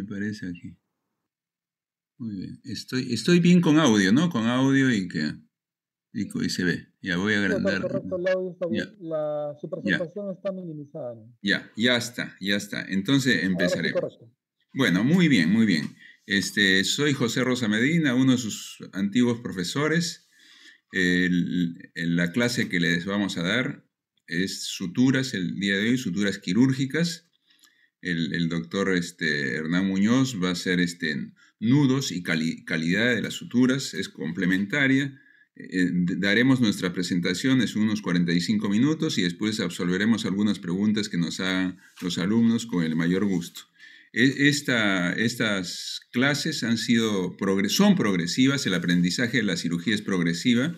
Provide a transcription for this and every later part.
me parece aquí. Muy bien. Estoy, estoy bien con audio, ¿no? Con audio y que y, se ve. Ya voy a agrandar. Ya. está Ya, está, Entonces empezaré. Bueno, muy bien, muy bien. Este, soy José Rosa Medina, uno de sus antiguos profesores. la clase que les vamos a dar es suturas el día de hoy, suturas quirúrgicas el, doctor este, Hernán Muñoz va a hacer este, nudos y calidad de las suturas, es complementaria. Eh, eh, daremos nuestra presentación, es unos 45 minutos, y después absolveremos algunas preguntas que nos hagan los alumnos con el mayor gusto. E, estas clases han sido, son progresivas, el aprendizaje de la cirugía es progresiva.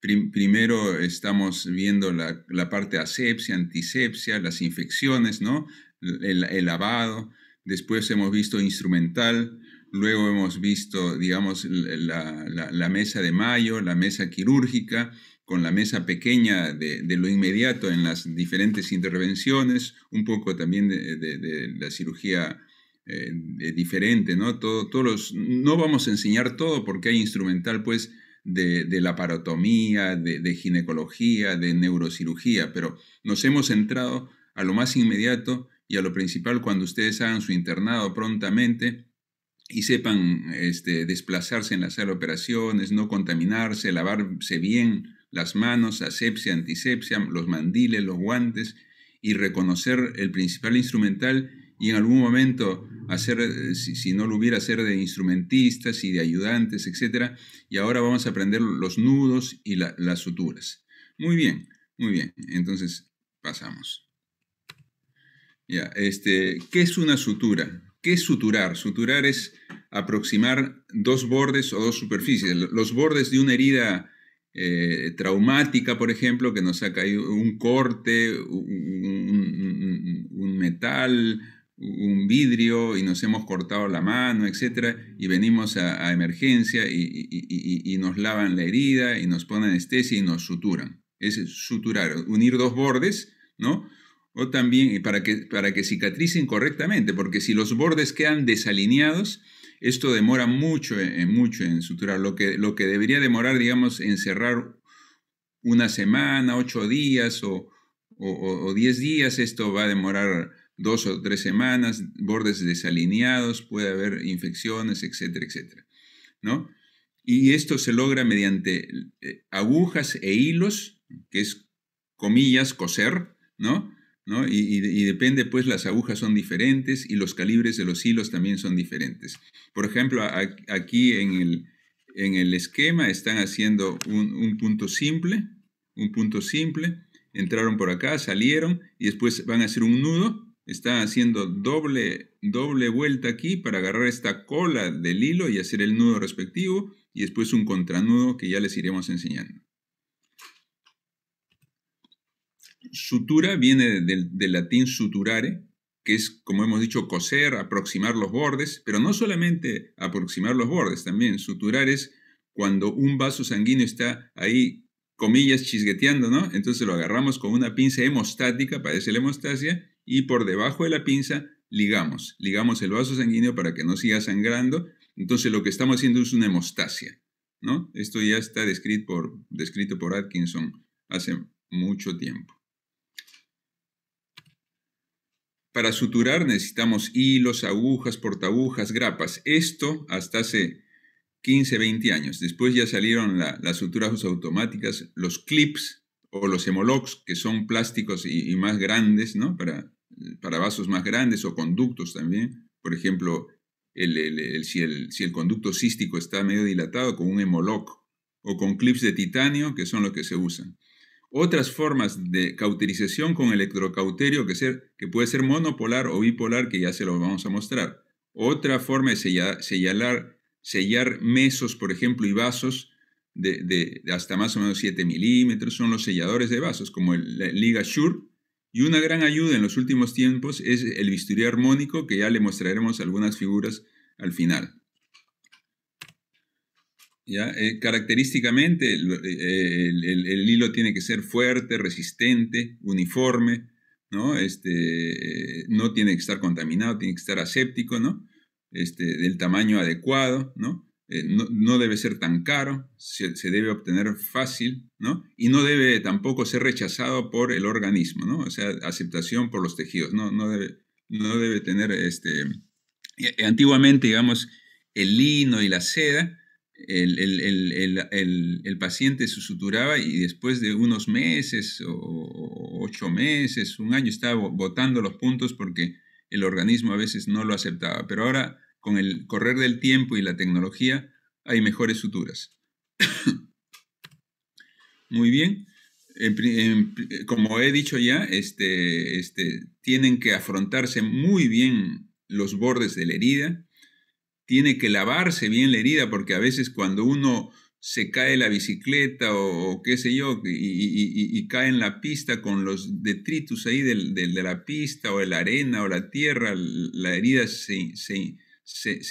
Primero estamos viendo la, la parte asepsia, antisepsia, las infecciones, ¿no? el, lavado, después hemos visto instrumental, luego hemos visto, digamos, la, la, mesa de mayo, la mesa quirúrgica, con la mesa pequeña de, de lo inmediato en las diferentes intervenciones, un poco también de, de, la cirugía eh, diferente, ¿no? Todo, todos no vamos a enseñar todo porque hay instrumental, pues, de, de, la parotomía, de, de, ginecología, de neurocirugía, pero nos hemos centrado a lo más inmediato y a lo principal cuando ustedes hagan su internado prontamente y sepan este, desplazarse en la sala de operaciones, no contaminarse, lavarse bien las manos, asepsia, antisepsia, los mandiles, los guantes y reconocer el principal instrumental y en algún momento hacer, eh, si, no lo hubiera, hacer de instrumentistas y de ayudantes, etc. Y ahora vamos a aprender los nudos y las suturas. Muy bien, muy bien. Entonces, pasamos este, ¿qué es una sutura? ¿Qué es suturar? Suturar es aproximar dos bordes o dos superficies. Los bordes de una herida eh, traumática, por ejemplo, que nos ha caído un corte, un, metal, un vidrio y nos hemos cortado la mano, etc. Y venimos a, emergencia y, y, nos lavan la herida y nos ponen anestesia y nos suturan. Es suturar, unir dos bordes, ¿no? O también para que, para que cicatricen correctamente, porque si los bordes quedan desalineados, esto demora mucho, eh, eh, mucho en suturar. Lo que, lo que debería demorar, digamos, en cerrar una semana, ocho días o, diez días, esto va a demorar dos o tres semanas, bordes desalineados, puede haber infecciones, etcétera, etcétera. ¿no? Y esto se logra mediante eh, agujas e hilos, que es comillas, coser, ¿no? Y, depende, pues las agujas son diferentes y los calibres de los hilos también son diferentes. Por ejemplo, aquí en el, esquema están haciendo un, un, punto simple, un punto simple, entraron por acá, salieron y después van a hacer un nudo, están haciendo doble, doble vuelta aquí para agarrar esta cola del hilo y hacer el nudo respectivo y después un contranudo que ya les iremos enseñando. sutura viene del, latín suturare, que es, como hemos dicho, coser, aproximar los bordes, pero no solamente aproximar los bordes, también suturar es cuando un vaso sanguíneo está ahí, comillas, chisgueteando, ¿no? Entonces lo agarramos con una pinza hemostática, parece la hemostasia, y por debajo de la pinza ligamos, ligamos el vaso sanguíneo para que no siga sangrando. Entonces lo que estamos haciendo es una hemostasia, ¿no? Esto ya está descrito por, descrito por Atkinson hace mucho tiempo. Para suturar necesitamos hilos, agujas, portagujas, grapas. Esto hasta hace 15, 20 años. Después ya salieron las suturas automáticas, los clips o los hemologs, que son plásticos y, más grandes, Para, para, vasos más grandes o conductos también. Por ejemplo, si, si, el, conducto cístico está medio dilatado, con un hemolog o con clips de titanio, que son los que se usan. Otras formas de cauterización con electrocauterio que, puede ser monopolar o bipolar, que ya se lo vamos a mostrar. Otra forma de sellar, sellar, mesos, por ejemplo, y vasos de, hasta más o menos 7 milímetros son los selladores de vasos, como el, Liga Shure. Y una gran ayuda en los últimos tiempos es el bisturí armónico, que ya le mostraremos algunas figuras al final. Eh, característicamente eh, eh, el, hilo tiene que ser fuerte, resistente, uniforme, ¿no? Este, no tiene que estar contaminado, tiene que estar aséptico, ¿no? Este, del tamaño adecuado, ¿no? no, debe ser tan caro, se, debe obtener fácil, ¿no? Y no debe tampoco ser rechazado por el organismo, ¿no? O sea, aceptación por los tejidos, no, debe, no debe tener, este, antiguamente, digamos, el lino y la seda, el, el, paciente se suturaba y después de unos meses o ocho meses, un año, estaba botando los puntos porque el organismo a veces no lo aceptaba. Pero ahora, con el correr del tiempo y la tecnología, hay mejores suturas. Muy bien. como he dicho ya, este, este, tienen que afrontarse muy bien los bordes de la herida, tiene que lavarse bien la herida, porque a veces cuando uno se cae la bicicleta o, qué sé yo, y, cae en la pista con los detritus ahí de, la pista o de la arena o la tierra, la herida se,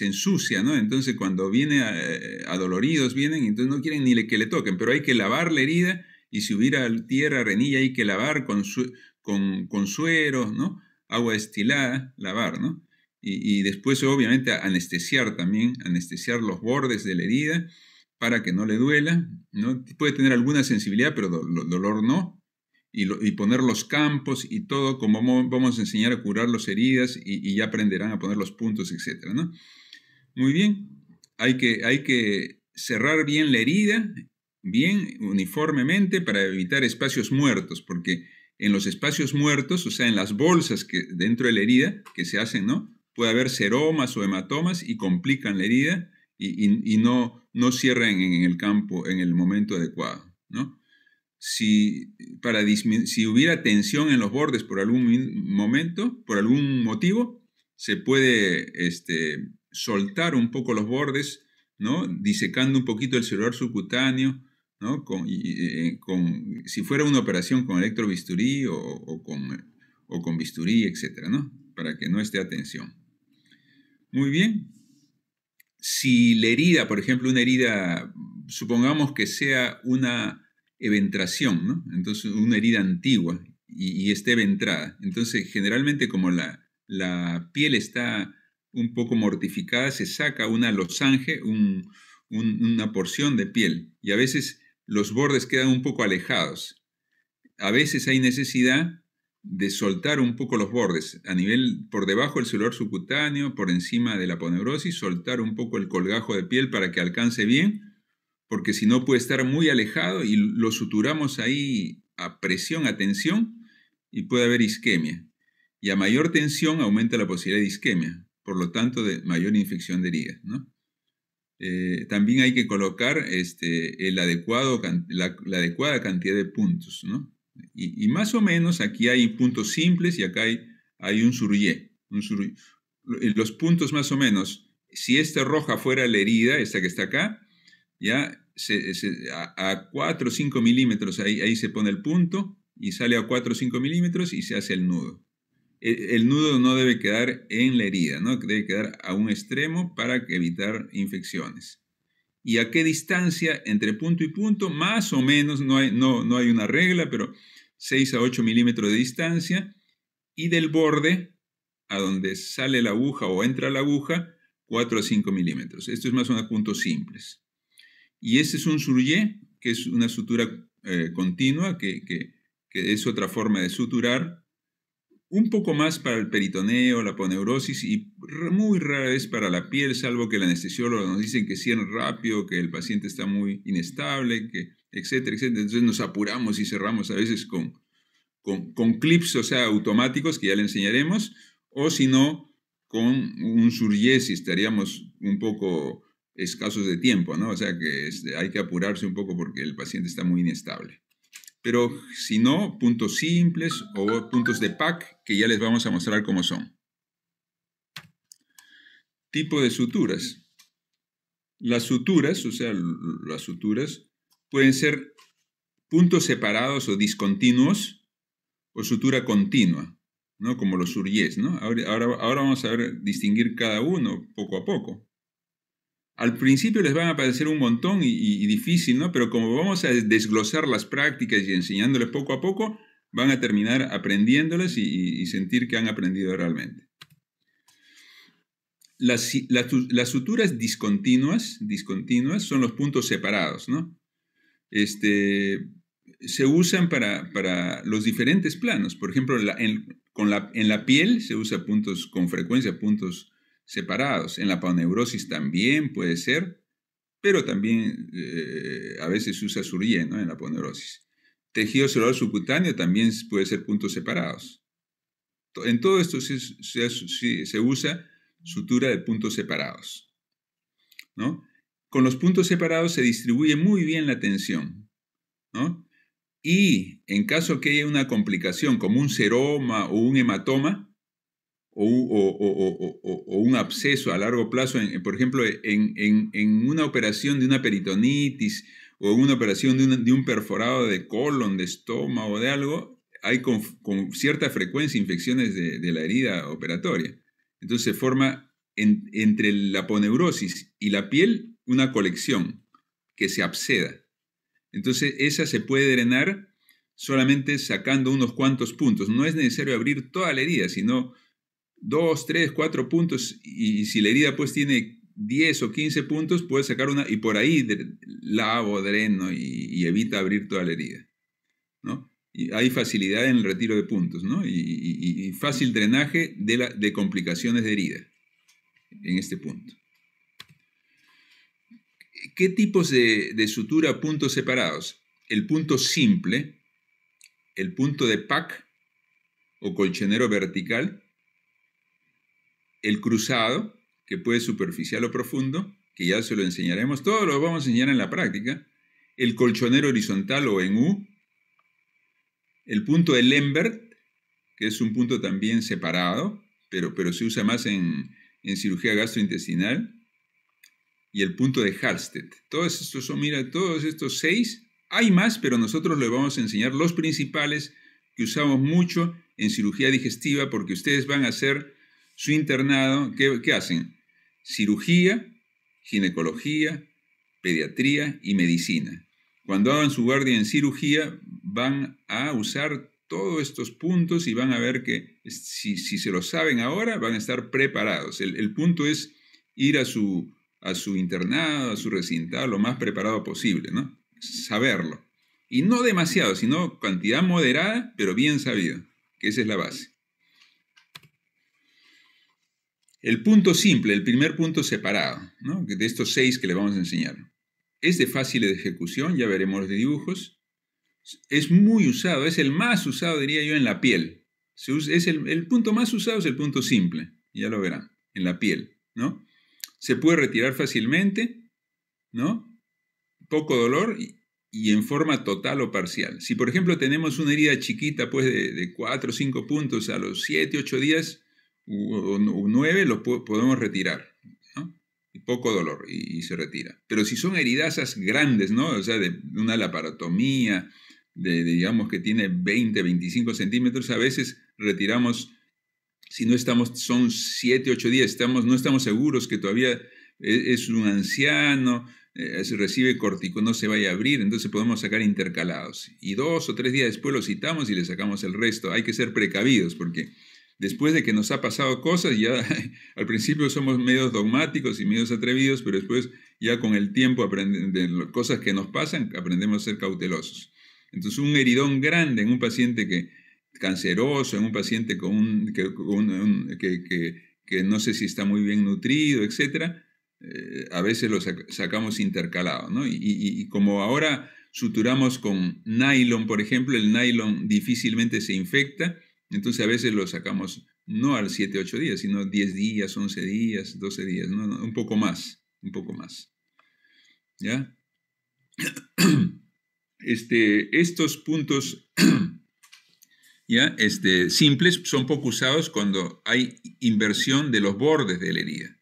ensucia, ¿no? Entonces cuando viene eh, adoloridos, vienen, entonces no quieren ni le, que le toquen, pero hay que lavar la herida y si hubiera tierra, renilla, hay que lavar con, su, con, con ¿no? Agua destilada, lavar, ¿no? y, después obviamente anestesiar también, anestesiar los bordes de la herida para que no le duela, ¿no? Puede tener alguna sensibilidad, pero dolor no. Y, poner los campos y todo, como vamos a enseñar a curar las heridas y, ya aprenderán a poner los puntos, etc. ¿no? Muy bien, hay que, hay que cerrar bien la herida, bien uniformemente, para evitar espacios muertos, porque en los espacios muertos, o sea, en las bolsas que dentro de la herida que se hacen, ¿no? puede haber seromas o hematomas y complican la herida y, no, no cierran en el campo en el momento adecuado. ¿no? Si, para si hubiera tensión en los bordes por algún momento, por algún motivo, se puede este, soltar un poco los bordes, ¿no? disecando un poquito el celular subcutáneo, ¿no? Con, eh, con, si fuera una operación con electrobisturí o, o, con, o con bisturí, etc., ¿no? para que no esté a tensión. Muy bien. Si la herida, por ejemplo, una herida, supongamos que sea una eventración, Entonces, una herida antigua y, esté ventrada. Entonces, generalmente como la, la piel está un poco mortificada, se saca una losange, una porción de piel y a veces los bordes quedan un poco alejados. A veces hay necesidad de soltar un poco los bordes, a nivel por debajo del celular subcutáneo, por encima de la poneurosis, soltar un poco el colgajo de piel para que alcance bien, porque si no puede estar muy alejado y lo suturamos ahí a presión, a tensión, y puede haber isquemia. Y a mayor tensión aumenta la posibilidad de isquemia, por lo tanto de mayor infección de heridas. ¿no? Eh, también hay que colocar este, el adecuado, la, la adecuada cantidad de puntos, ¿no? Y, más o menos aquí hay puntos simples y acá hay, un surye los puntos más o menos, si esta roja fuera la herida, esta que está acá, ya a, 4 o 5 milímetros ahí, ahí se pone el punto y sale a 4 o 5 milímetros y se hace el nudo. El, el, nudo no debe quedar en la herida, ¿no? debe quedar a un extremo para evitar infecciones y a qué distancia entre punto y punto, más o menos, no hay, no, hay una regla, pero 6 a 8 milímetros de distancia, y del borde, a donde sale la aguja o entra la aguja, 4 a 5 milímetros. Esto es más o menos puntos simples. Y ese es un surye, que es una sutura eh, continua, que, que es otra forma de suturar, un poco más para el peritoneo, la poneurosis y muy rara vez para la piel, salvo que el anestesiólogo nos dicen que cierren rápido, que el paciente está muy inestable, que etcétera, etcétera. Entonces nos apuramos y cerramos a veces con, con, clips, o sea, automáticos, que ya le enseñaremos, o si no, con un y estaríamos un poco escasos de tiempo, ¿no? O sea que este, hay que apurarse un poco porque el paciente está muy inestable pero si no, puntos simples o puntos de pack que ya les vamos a mostrar cómo son. Tipo de suturas. Las suturas, o sea, las suturas, pueden ser puntos separados o discontinuos o sutura continua, ¿no? Como los suryés, ¿no? Ahora, ahora vamos a ver, distinguir cada uno poco a poco. Al principio les van a parecer un montón y, difícil, ¿no? Pero como vamos a desglosar las prácticas y enseñándoles poco a poco, van a terminar aprendiéndolas y, sentir que han aprendido realmente. Las, suturas discontinuas, discontinuas son los puntos separados, ¿no? Este, se usan para, los diferentes planos. Por ejemplo, en, la, piel se usa puntos con frecuencia, puntos separados. En la poneurosis también puede ser, pero también eh, a veces se usa su ¿no? en la poneurosis. Tejido celular subcutáneo también puede ser puntos separados. En todo esto se, usa sutura de puntos separados. ¿no? Con los puntos separados se distribuye muy bien la tensión. Y en caso que haya una complicación como un seroma o un hematoma, o, un absceso a largo plazo, por ejemplo, en, una operación de una peritonitis o en una operación de un, perforado de colon, de estómago, de algo, hay con, cierta frecuencia infecciones de, la herida operatoria. Entonces se forma entre la poneurosis y la piel una colección que se abseda. Entonces esa se puede drenar solamente sacando unos cuantos puntos. No es necesario abrir toda la herida, sino dos tres cuatro puntos y, si la herida pues tiene 10 o 15 puntos, puede sacar una y por ahí lavo, dreno y, evita abrir toda la herida. ¿no? Y hay facilidad en el retiro de puntos ¿no? y, fácil drenaje de, la, de complicaciones de herida en este punto. ¿Qué tipos de, de sutura puntos separados? El punto simple, el punto de pack o colchonero vertical, el cruzado, que puede superficial o profundo, que ya se lo enseñaremos, todo lo vamos a enseñar en la práctica, el colchonero horizontal o en U, el punto de Lembert, que es un punto también separado, pero, pero se usa más en, en cirugía gastrointestinal, y el punto de Halsted. Todos estos son, mira, todos estos seis, hay más, pero nosotros les vamos a enseñar los principales que usamos mucho en cirugía digestiva, porque ustedes van a hacer su internado, ¿qué, hacen? Cirugía, ginecología, pediatría y medicina. Cuando hagan su guardia en cirugía, van a usar todos estos puntos y van a ver que si, se lo saben ahora, van a estar preparados. El, punto es ir a su, a su internado, a su recintado, lo más preparado posible, ¿no? Saberlo. Y no demasiado, sino cantidad moderada, pero bien sabido, que esa es la base. El punto simple, el primer punto separado, de estos seis que le vamos a enseñar, es de fácil ejecución, ya veremos los dibujos. Es muy usado, es el más usado, diría yo, en la piel. Es el, punto más usado es el punto simple, ya lo verán, en la piel. ¿no? Se puede retirar fácilmente, ¿no? poco dolor y, en forma total o parcial. Si por ejemplo tenemos una herida chiquita pues de, cuatro 4 o 5 puntos a los 7, 8 días, o 9 lo podemos retirar, ¿no? Y poco dolor y, se retira. Pero si son heridasas grandes, ¿no? O sea, de una laparotomía, de, digamos que tiene 20, 25 centímetros, a veces retiramos, si no estamos, son 7, 8 días, estamos, no estamos seguros que todavía e, es, un anciano, eh, recibe cortico, no se vaya a abrir, entonces podemos sacar intercalados. Y dos o tres días después lo citamos y le sacamos el resto. Hay que ser precavidos porque después de que nos ha pasado cosas, ya al principio somos medios dogmáticos y medios atrevidos, pero después ya con el tiempo de cosas que nos pasan, aprendemos a ser cautelosos. Entonces un heridón grande en un paciente que canceroso, en un paciente con que, no sé si está muy bien nutrido, etc., eh, a veces lo sacamos intercalado. y como ahora suturamos con nylon, por ejemplo, el nylon difícilmente se infecta, entonces a veces lo sacamos no al 7, 8 días, sino 10 días, 11 días, 12 días, un poco más, un poco más. Este, estos puntos ¿ya? Este, simples son poco usados cuando hay inversión de los bordes de la herida.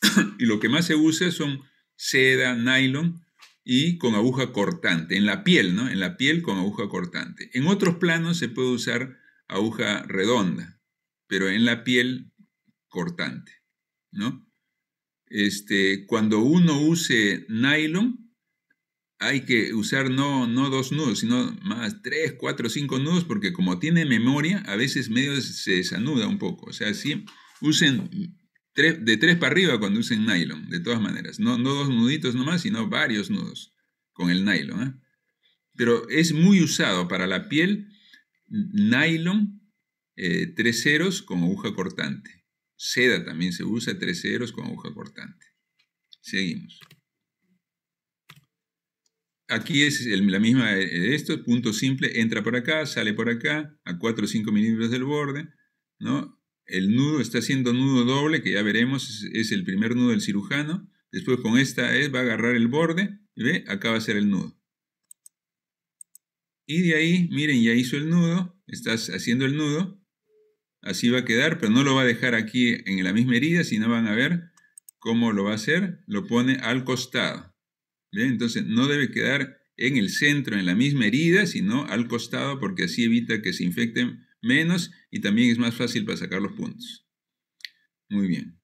y lo que más se usa son seda, nylon y con aguja cortante, en la piel, ¿no? En la piel con aguja cortante. En otros planos se puede usar aguja redonda, pero en la piel cortante, ¿no? Este, cuando uno use nylon, hay que usar no, dos nudos, sino más tres, cuatro, cinco nudos, porque como tiene memoria, a veces medio se desanuda un poco. O sea, sí, usen tres, de tres para arriba cuando usen nylon, de todas maneras. No, no dos nuditos nomás, sino varios nudos con el nylon. ¿eh? Pero es muy usado para la piel nylon, eh, tres ceros con aguja cortante. Seda también se usa, tres ceros con aguja cortante. Seguimos. Aquí es la misma de esto, punto simple, entra por acá, sale por acá, a 4 o 5 milímetros del borde, ¿no? El nudo está haciendo nudo doble, que ya veremos, es, el primer nudo del cirujano. Después con esta es, va a agarrar el borde, y ve, acá va a ser el nudo. Y de ahí, miren, ya hizo el nudo, estás haciendo el nudo, así va a quedar, pero no lo va a dejar aquí en la misma herida, sino van a ver cómo lo va a hacer, lo pone al costado. Entonces no debe quedar en el centro, en la misma herida, sino al costado, porque así evita que se infecten menos y también es más fácil para sacar los puntos. Muy bien.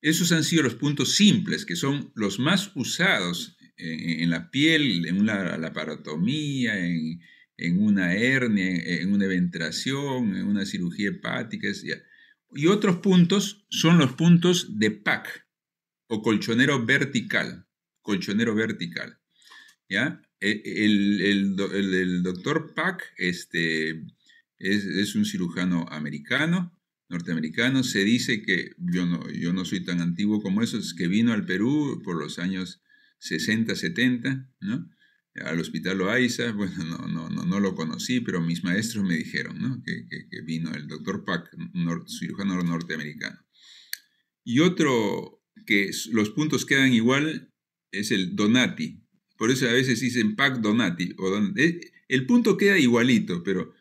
Esos han sido los puntos simples, que son los más usados en, la piel, en una laparotomía, en, una hernia, en, una ventración, en una cirugía hepática. Y otros puntos son los puntos de PAC o colchonero vertical. Colchonero vertical. ¿ya? E, el, doctor Pack este, es, un cirujano americano, norteamericano. Se dice que, yo no, yo no soy tan antiguo como eso, es que vino al Perú por los años 60, 70, ¿no? Al hospital Loaiza, bueno, no, lo conocí, pero mis maestros me dijeron, ¿no? Que, vino el doctor Pack, cirujano norteamericano. Y otro que los puntos quedan igual es el Donati. Por eso a veces dicen Pack Donati. O eh, el punto queda igualito, pero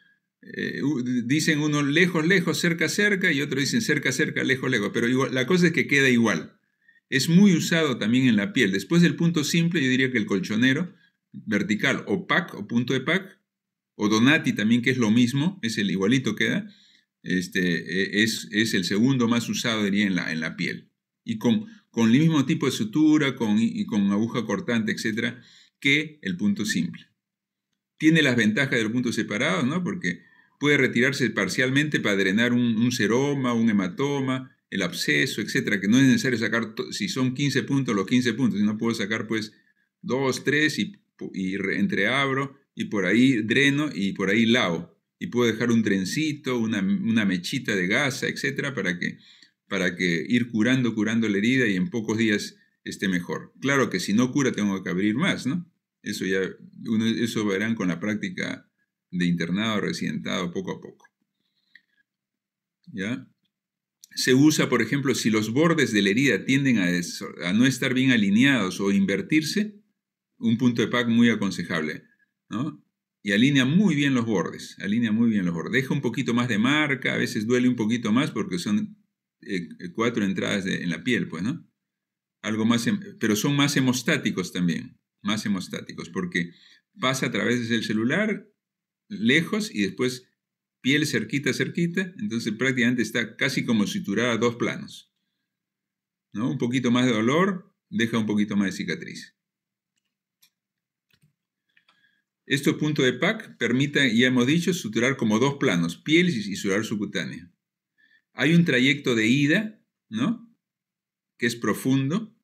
eh, dicen uno lejos, lejos, cerca, cerca, y otro dicen cerca, cerca, lejos, lejos. Pero la cosa es que queda igual. Es muy usado también en la piel. Después del punto simple, yo diría que el colchonero vertical o pack o punto de pack, o donati también, que es lo mismo, es el igualito que este, e, es, el segundo más usado, diría, en la, en la piel. Y con, con el mismo tipo de sutura, con, y con aguja cortante, etcétera, que el punto simple. Tiene las ventajas del punto separado, ¿no? Porque puede retirarse parcialmente para drenar un, un seroma, un hematoma, el absceso, etcétera, que no es necesario sacar, si son 15 puntos, los 15 puntos, no puedo sacar pues 2, 3 y, entre entreabro y por ahí dreno y por ahí lao. Y puedo dejar un trencito, una, mechita de gasa, etcétera, para que, para que ir curando, curando la herida y en pocos días esté mejor. Claro que si no cura tengo que abrir más, ¿no? Eso ya, eso verán con la práctica de internado, residentado, poco a poco. ¿Ya? se usa, por ejemplo, si los bordes de la herida tienden a, no estar bien alineados o invertirse, un punto de pack muy aconsejable. Y alinea muy bien los bordes, alinea muy bien los bordes. Deja un poquito más de marca, a veces duele un poquito más porque son eh, cuatro entradas en la piel, pues, Algo más, em, pero son más hemostáticos también, más hemostáticos, porque pasa a través del celular, lejos, y después piel cerquita, cerquita, entonces prácticamente está casi como suturada a dos planos. ¿no? Un poquito más de dolor, deja un poquito más de cicatriz. Estos puntos de PAC permiten, ya hemos dicho, suturar como dos planos, piel y celular subcutánea. Hay un trayecto de ida, ¿no? Que es profundo,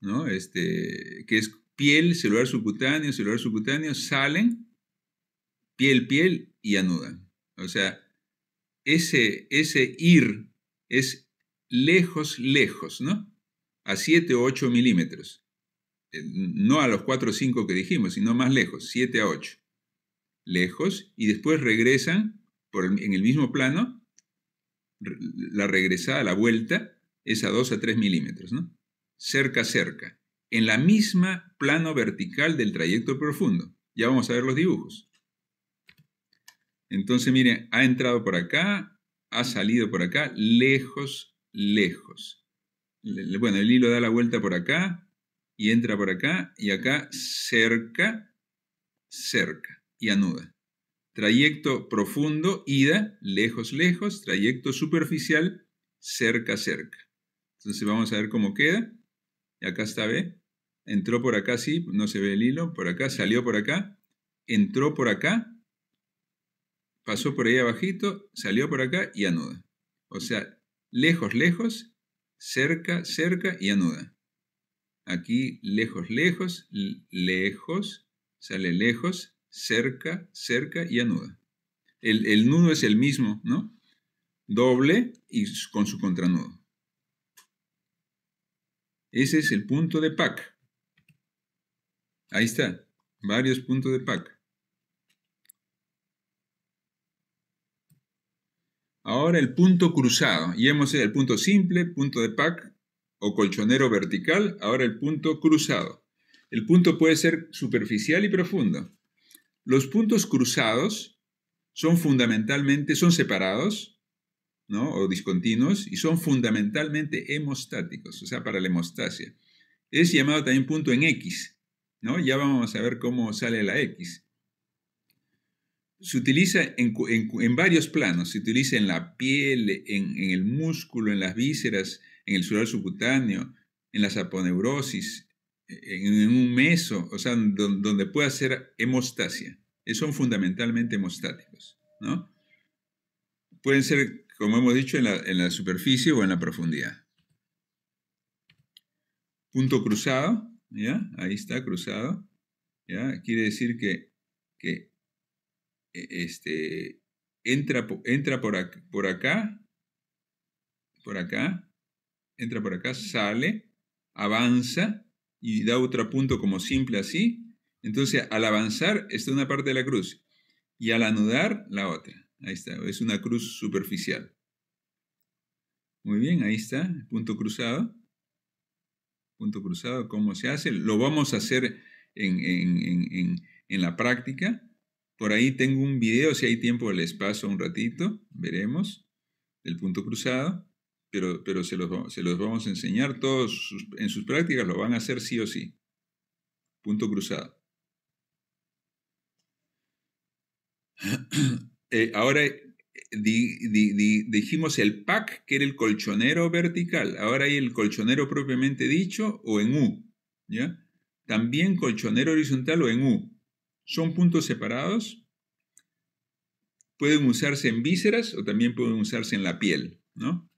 ¿no? Este, que es piel, celular subcutáneo, celular subcutáneo, salen, piel, piel y anudan. O sea, ese, ese ir es lejos, lejos, ¿no? A 7 o 8 milímetros. Eh, no a los 4 o 5 que dijimos, sino más lejos, 7 a 8. Lejos, y después regresan en el mismo plano. La regresada, la vuelta, es a 2 a 3 milímetros, ¿no? Cerca, cerca. En la misma plano vertical del trayecto profundo. Ya vamos a ver los dibujos. Entonces, mire, ha entrado por acá, ha salido por acá, lejos, lejos. Bueno, el hilo da la vuelta por acá y entra por acá y acá cerca, cerca y anuda. Trayecto profundo, ida, lejos, lejos. Trayecto superficial, cerca, cerca. Entonces vamos a ver cómo queda. Y acá está ve, Entró por acá, sí, no se ve el hilo. Por acá, salió por acá. Entró por acá, pasó por ahí abajito, salió por acá y anuda. O sea, lejos, lejos, cerca, cerca y anuda. Aquí lejos, lejos, lejos, sale lejos, cerca, cerca y anuda. El, el nudo es el mismo, ¿no? Doble y con su contranudo. Ese es el punto de pack. Ahí está, varios puntos de pack. el punto cruzado. Y hemos el punto simple, punto de pack o colchonero vertical, ahora el punto cruzado. El punto puede ser superficial y profundo. Los puntos cruzados son fundamentalmente, son separados ¿no? o discontinuos y son fundamentalmente hemostáticos, o sea, para la hemostasia. Es llamado también punto en X. ¿no? Ya vamos a ver cómo sale la X se utiliza en, varios planos, se utiliza en la piel, en, el músculo, en las vísceras, en el sural subcutáneo, en la saponeurosis, en, un meso, o sea, donde, puede ser hemostasia. Eh, son fundamentalmente hemostáticos, ¿no? Pueden ser, como hemos dicho, en la, superficie o en la profundidad. Punto cruzado, ¿ya? Ahí está, cruzado. ¿ya? Quiere decir que, que e, este, entra, entra por, acá, por acá, por acá, entra por acá, sale, avanza y da otro punto como simple así. Entonces, al avanzar está una parte de la cruz y al anudar la otra. Ahí está, es una cruz superficial. Muy bien, ahí está, punto cruzado. Punto cruzado, ¿cómo se hace? Lo vamos a hacer en, en la práctica. Por ahí tengo un video, si hay tiempo les paso un ratito, veremos, el punto cruzado, pero, pero se, los, vamos a enseñar todos en sus prácticas, lo van a hacer sí o sí. Punto cruzado. Eh, ahora eh, dijimos el pack, que era el colchonero vertical. Ahora hay el colchonero propiamente dicho o en U. ¿ya? También colchonero horizontal o en U son puntos separados, pueden usarse en vísceras o también pueden usarse en la piel, ¿no?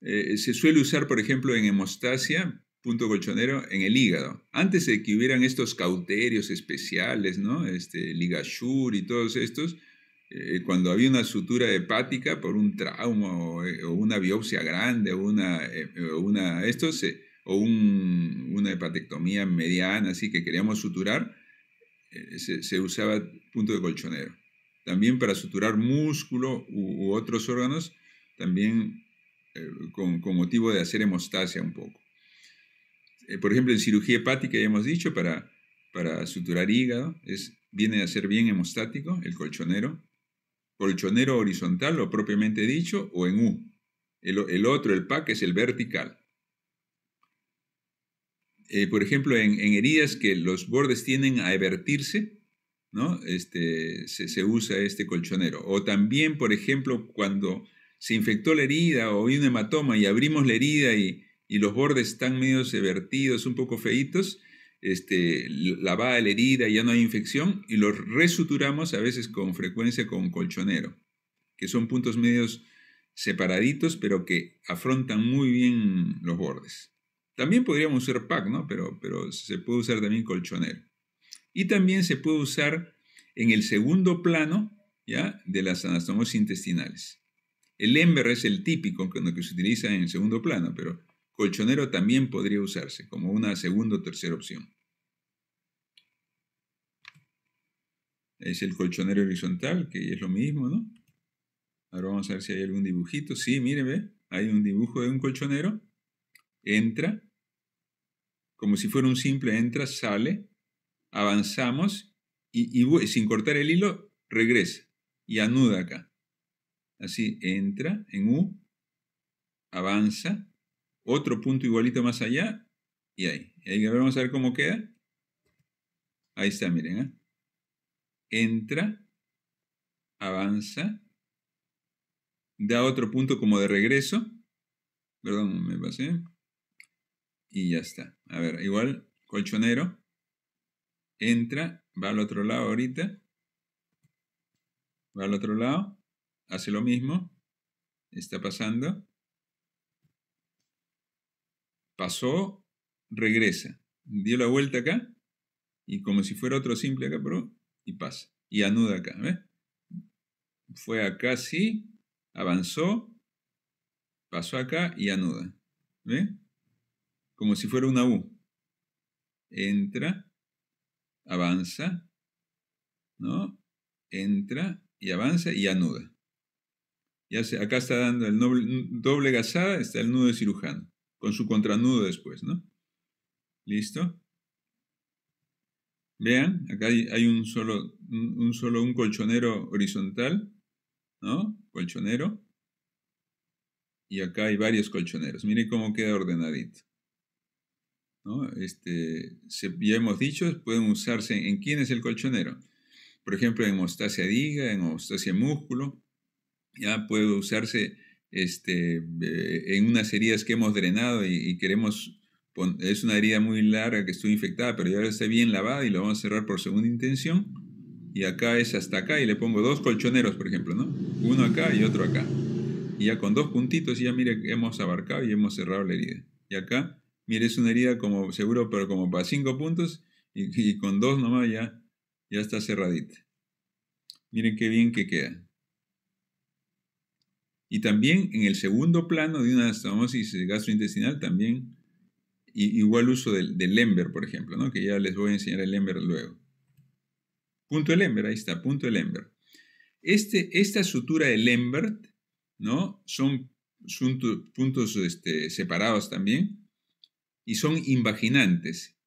Eh, se suele usar, por ejemplo, en hemostasia, punto colchonero, en el hígado. Antes de que hubieran estos cauterios especiales, ¿no? Este, Ligashur y todos estos, eh, cuando había una sutura hepática por un trauma o, eh, una biopsia grande o una, una o una hepatectomía mediana, así que queríamos suturar, eh, se, usaba punto de colchonero. También para suturar músculo u, otros órganos, también eh, con, motivo de hacer hemostasia un poco. Eh, por ejemplo, en cirugía hepática ya hemos dicho, para, para suturar hígado, es, viene a ser bien hemostático el colchonero, colchonero horizontal o propiamente dicho, o en U. El, el otro, el PAC, es el vertical. Eh, por ejemplo, en, heridas que los bordes tienden a evertirse, ¿no? Este, se, usa este colchonero. O también, por ejemplo, cuando se infectó la herida o hay un hematoma y abrimos la herida y, los bordes están medio evertidos, un poco feitos, este, la va la herida, ya no hay infección, y los resuturamos a veces con frecuencia con colchonero, que son puntos medios separaditos, pero que afrontan muy bien los bordes. También podríamos usar pack, ¿no? Pero, pero se puede usar también colchonero. Y también se puede usar en el segundo plano ¿ya? de las anastomosis intestinales. El EMBER es el típico con que se utiliza en el segundo plano, pero colchonero también podría usarse como una segunda o tercera opción. Es el colchonero horizontal, que es lo mismo, ¿no? Ahora vamos a ver si hay algún dibujito. Sí, mire, ve, hay un dibujo de un colchonero entra, como si fuera un simple entra, sale, avanzamos y, sin cortar el hilo, regresa y anuda acá. Así entra en U, avanza, otro punto igualito más allá y ahí. ahí vamos a ver cómo queda. Ahí está, miren. ¿eh? Entra, avanza, da otro punto como de regreso. Perdón, me pasé y ya está. A ver, igual, colchonero. Entra, va al otro lado ahorita. Va al otro lado. Hace lo mismo. Está pasando. Pasó, regresa. Dio la vuelta acá. Y como si fuera otro simple acá, pero... Y pasa. Y anuda acá, ¿ves? Fue acá, sí. Avanzó. Pasó acá y anuda. ¿Ves? como si fuera una U. Entra, avanza, ¿no? Entra y avanza y anuda. ya se acá está dando el doble, gasada, está el nudo de cirujano, con su contranudo después, ¿no? ¿Listo? Vean, acá hay, un, solo, solo, un colchonero horizontal, ¿no? Colchonero. Y acá hay varios colchoneros. Miren cómo queda ordenadito. Este, se, ya hemos dicho, pueden usarse en quién es el colchonero. Por ejemplo, en hemostasia diga, en hemostasia músculo, ya puede usarse este, eh, en unas heridas que hemos drenado y, queremos, es una herida muy larga que estuvo infectada, pero ya está bien lavada y la vamos a cerrar por segunda intención. Y acá es hasta acá y le pongo dos colchoneros, por ejemplo, ¿no? Uno acá y otro acá. Y ya con dos puntitos ya mire, hemos abarcado y hemos cerrado la herida. Y acá Mire, es una herida como seguro, pero como para cinco puntos y, con dos nomás ya, ya está cerradita. Miren qué bien que queda. Y también en el segundo plano de una anastomosis gastrointestinal, también igual uso del, del Ember, por ejemplo, ¿no? que ya les voy a enseñar el Ember luego. Punto el Ember, ahí está, punto el Ember. Este, esta sutura del Lembert, ¿no? Son puntos este, separados también, y son invaginantes,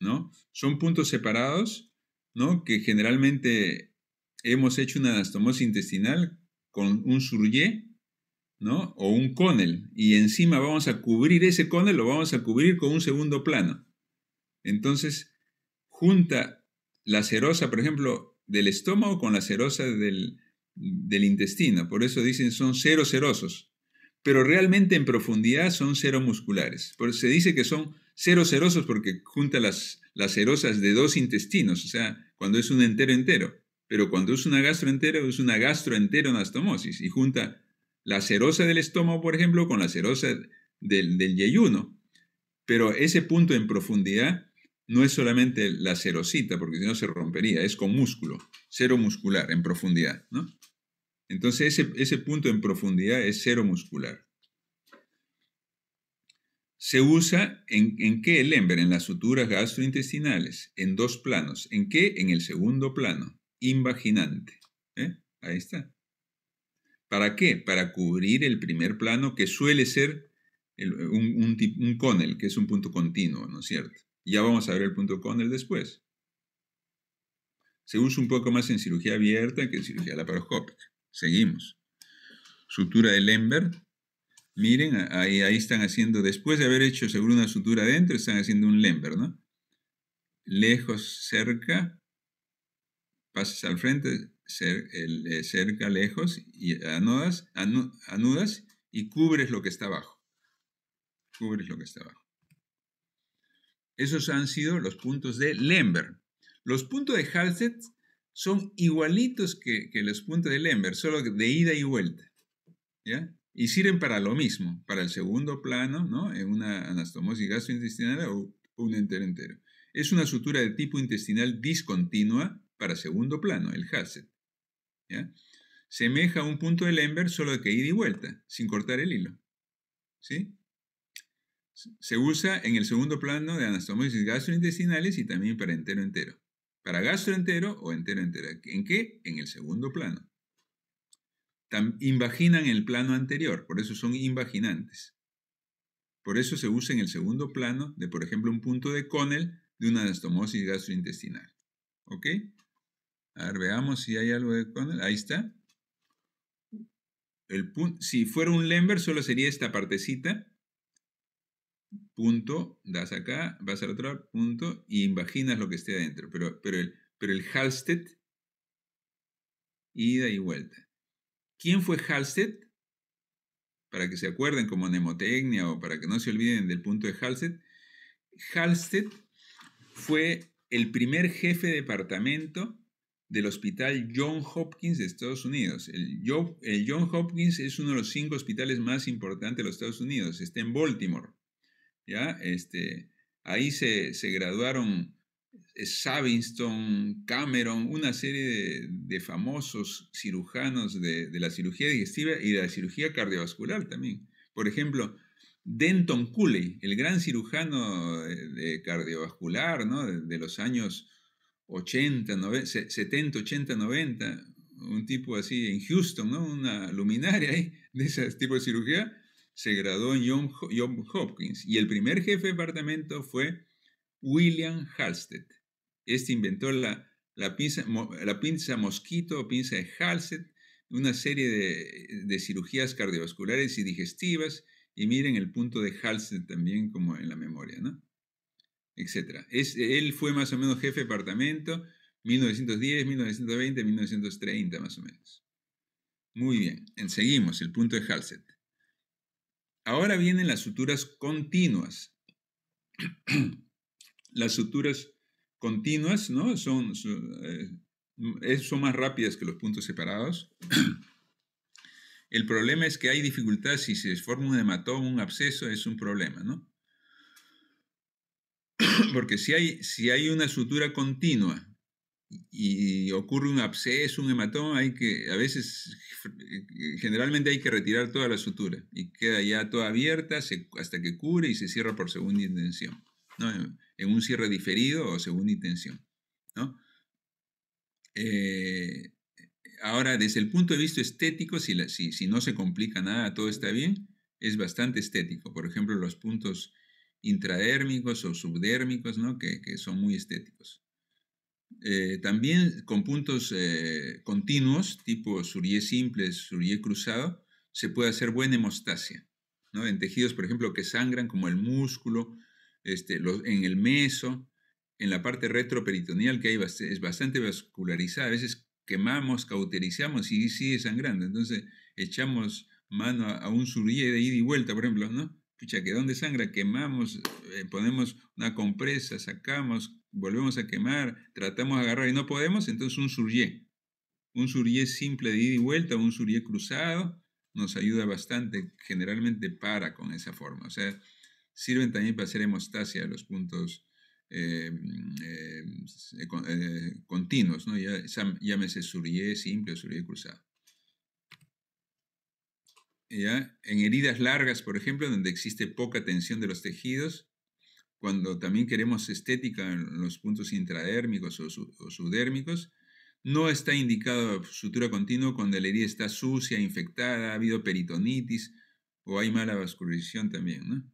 ¿no? Son puntos separados, ¿no? Que generalmente hemos hecho una anastomosis intestinal con un surye, ¿no? O un conel, y encima vamos a cubrir ese conel, lo vamos a cubrir con un segundo plano. Entonces, junta la serosa, por ejemplo, del estómago con la serosa del, intestino. Por eso dicen son cero serosos pero realmente en profundidad son cero musculares. se dice que son cero serosos porque junta las, las serosas de dos intestinos, o sea, cuando es un entero entero. Pero cuando es una gastroentero, es una astomosis y junta la serosa del estómago, por ejemplo, con la serosa del, del yeyuno. Pero ese punto en profundidad no es solamente la serosita, porque si no se rompería, es con músculo, cero muscular en profundidad, ¿no? Entonces ese, punto en profundidad es cero muscular. Se usa en, en qué el hembra en las suturas gastrointestinales, en dos planos. ¿En qué? En el segundo plano, invaginante. ¿eh? Ahí está. ¿Para qué? Para cubrir el primer plano que suele ser un, un conel, que es un punto continuo, ¿no es cierto? Ya vamos a ver el punto conel después. Se usa un poco más en cirugía abierta que en cirugía laparoscópica. Seguimos. Sutura de Lembert. Miren, ahí, están haciendo, después de haber hecho seguro una sutura adentro, están haciendo un Lembert, ¿no? Lejos, cerca, pasas al frente, eh, cerca, lejos, y anudas, anudas y cubres lo que está abajo. Cubres lo que está abajo. Esos han sido los puntos de Lembert. Los puntos de Halstead son igualitos que, los puntos de Lembert, solo de ida y vuelta. Y sirven para lo mismo, para el segundo plano, ¿no? en una anastomosis gastrointestinal o un entero entero. Es una sutura de tipo intestinal discontinua para segundo plano, el Hassett. ¿ya? Semeja a un punto de Lembert, solo que ida y vuelta, sin cortar el hilo. ¿Sí? Se usa en el segundo plano de anastomosis gastrointestinales y también para entero entero. Para gastro o entero entero. ¿En qué? En el segundo plano. invaginan el plano anterior, por eso son invaginantes. Por eso se usa en el segundo plano de, por ejemplo, un punto de Connell de una anastomosis gastrointestinal. ¿Ok? A ver, veamos si hay algo de Connell. Ahí está. El si fuera un Lember, solo sería esta partecita punto, das acá, vas al otro punto y imaginas lo que esté adentro. Pero, pero, el, pero el Halsted, ida y vuelta. ¿Quién fue Halsted? Para que se acuerden como mnemotecnia o para que no se olviden del punto de Halsted. Halsted fue el primer jefe de departamento del Hospital John Hopkins de Estados Unidos. El, John Hopkins es uno de los cinco hospitales más importantes de los Estados Unidos. Está en Baltimore. Este, ahí se, graduaron eh, Savinston, Cameron, una serie de, famosos cirujanos de, la cirugía digestiva y de la cirugía cardiovascular también. Por ejemplo, Denton Cooley, el gran cirujano de, cardiovascular de, los años 80, 70, 80, 90, un tipo así en Houston, ¿no? una luminaria de ese tipo de cirugía, se graduó en John, Hopkins y el primer jefe de departamento fue William Halstead. Este inventó la, la, pinza, la pinza mosquito o pinza de Halstead, una serie de, cirugías cardiovasculares y digestivas, y miren el punto de Halstead también como en la memoria, ¿no? Etcétera. Es, él fue más o menos jefe de departamento 1910, 1920, 1930 más o menos. Muy bien, seguimos, el punto de Halstead. Ahora vienen las suturas continuas. las suturas continuas, ¿no? Son, eh, son, más rápidas que los puntos separados. El problema es que hay dificultad si se forma un hematoma, un absceso, es un problema, ¿no? Porque si hay, si hay una sutura continua y ocurre un absceso, un hematoma, hay que, a veces, eh, generalmente hay que retirar toda la sutura y queda ya toda abierta hasta que cure y se cierra por segunda intención, ¿no? en, un cierre diferido o segunda intención. ¿no? Eh, ahora, desde el punto de vista estético, si, si, si no se complica nada, todo está bien, es bastante estético. Por ejemplo, los puntos intradérmicos o subdérmicos, ¿no? que, que son muy estéticos. Eh, también con puntos eh, continuos, tipo Surie simple, Surie cruzado, se puede hacer buena hemostasia. ¿no? En tejidos, por ejemplo, que sangran, como el músculo, este, en el meso, en la parte retroperitoneal, que hay es bastante vascularizada. A veces quemamos, cauterizamos y sigue sangrando. Entonces echamos mano a, un surie de ida y vuelta, por ejemplo, ¿no? pucha, que donde sangra, quemamos, eh, ponemos una compresa, sacamos, volvemos a quemar, tratamos de agarrar y no podemos, entonces un surye. Un surye simple de ida y vuelta, un surye cruzado, nos ayuda bastante, generalmente para con esa forma. O sea, sirven también para hacer hemostasia los puntos eh, eh, continuos, ¿no? Ya, llámese surye simple o cruzado en heridas largas, por ejemplo, donde existe poca tensión de los tejidos, cuando también queremos estética en los puntos intradérmicos o, su, no está indicado sutura continua cuando la herida está sucia, infectada, ha habido peritonitis o hay mala vascularización también,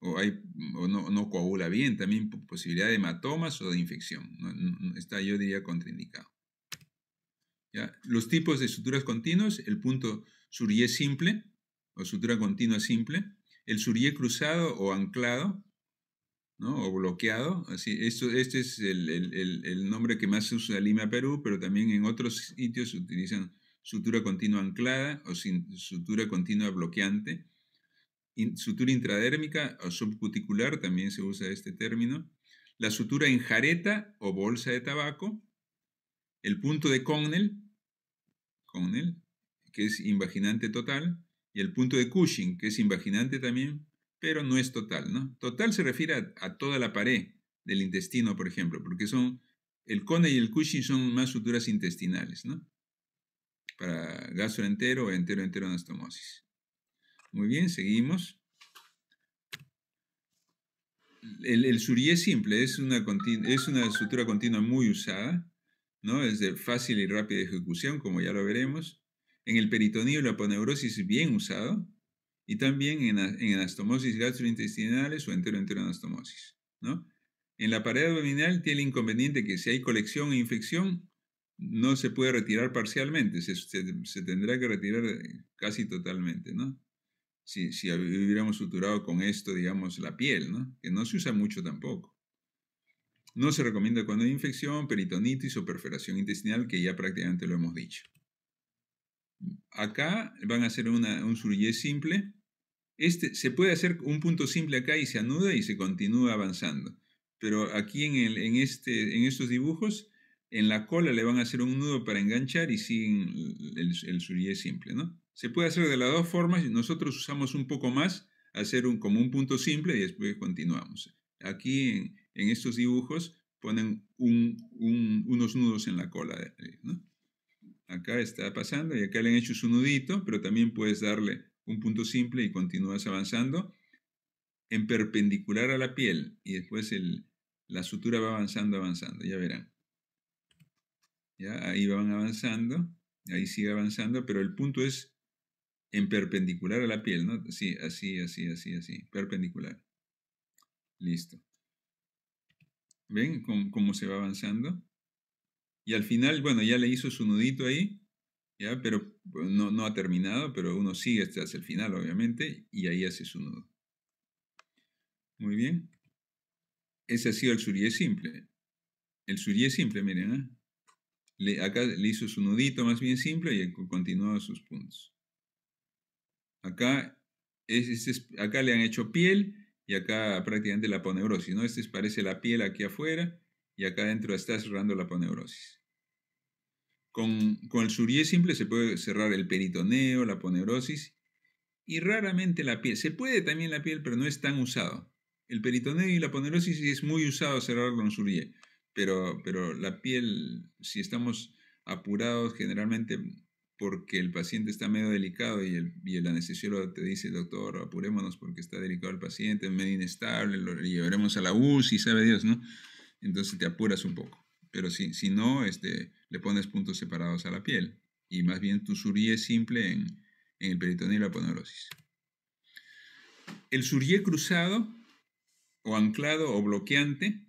O, hay, no, coagula bien, también posibilidad de hematomas o de infección. está, yo diría, contraindicado. Los tipos de suturas continuas, el punto surye simple o sutura continua simple, el surye cruzado o anclado, ¿no? o bloqueado. Así, esto, este es el, nombre que más se usa en Lima, Perú, pero también en otros sitios se utilizan sutura continua anclada o sutura continua bloqueante. sutura intradérmica o subcuticular, también se usa este término. La sutura en jareta o bolsa de tabaco. El punto de Cognel, Cognel que es invaginante total, y el punto de Cushing, que es invaginante también, pero no es total. ¿no? Total se refiere a, toda la pared del intestino, por ejemplo, porque son el cone y el Cushing son más suturas intestinales, ¿no? Para gastroentero o entero entero anastomosis. Muy bien, seguimos. El, el es simple es una, es una sutura continua muy usada, ¿no? Es de fácil y rápida ejecución, como ya lo veremos en el peritoneo y la es bien usado, y también en, en anastomosis gastrointestinales o entero entero ¿no? En la pared abdominal tiene el inconveniente que si hay colección e infección, no se puede retirar parcialmente, se, se, tendrá que retirar eh, casi totalmente, ¿no? Si, si, hubiéramos suturado con esto, digamos, la piel, ¿no? Que no se usa mucho tampoco. No se recomienda cuando hay infección, peritonitis o perforación intestinal, que ya prácticamente lo hemos dicho. Acá van a hacer un surie simple. Este, se puede hacer un punto simple acá y se anuda y se continúa avanzando. Pero aquí en, este, en estos dibujos, en la cola le van a hacer un nudo para enganchar y siguen el, el simple, ¿no? Se puede hacer de las dos formas nosotros usamos un poco más, hacer un, como un punto simple y después continuamos. Aquí en, estos dibujos ponen unos nudos en la cola, eh, ¿no? acá está pasando y acá le han hecho su nudito, pero también puedes darle un punto simple y continúas avanzando en perpendicular a la piel y después la sutura va avanzando, avanzando, ya verán. Ya, ahí van avanzando, ahí sigue avanzando, pero el punto es en perpendicular a la piel, ¿no? Sí, así, así, así, así, perpendicular. Listo. ¿Ven cómo se va avanzando? Y al final, bueno, ya le hizo su nudito ahí, ya, pero pues, no, ha terminado, pero uno sigue hasta el final, obviamente, y ahí hace su nudo. Muy bien. Ese ha sido el surié simple. El surié simple, miren, ¿eh? le, acá le hizo su nudito más bien simple y continuó sus puntos. Acá, acá le han hecho piel y acá prácticamente la poneurosis, ¿no? Este parece la piel aquí afuera y acá adentro está cerrando la poneurosis. Con, con el surié simple se puede cerrar el peritoneo, la poneurosis y raramente la piel. Se puede también la piel, pero no es tan usado. El peritoneo y la poneurosis es muy usado cerrar con surié, pero, pero la piel, si estamos apurados generalmente porque el paciente está medio delicado y el, y el, anestesiólogo te dice, doctor, apurémonos porque está delicado el paciente, medio inestable, lo llevaremos a la UCI, sabe Dios, ¿no? Entonces te apuras un poco. Pero si, si no, este, le pones puntos separados a la piel. Y más bien tu surie simple en, el peritoneo y la aponeurosis. El surie cruzado o anclado o bloqueante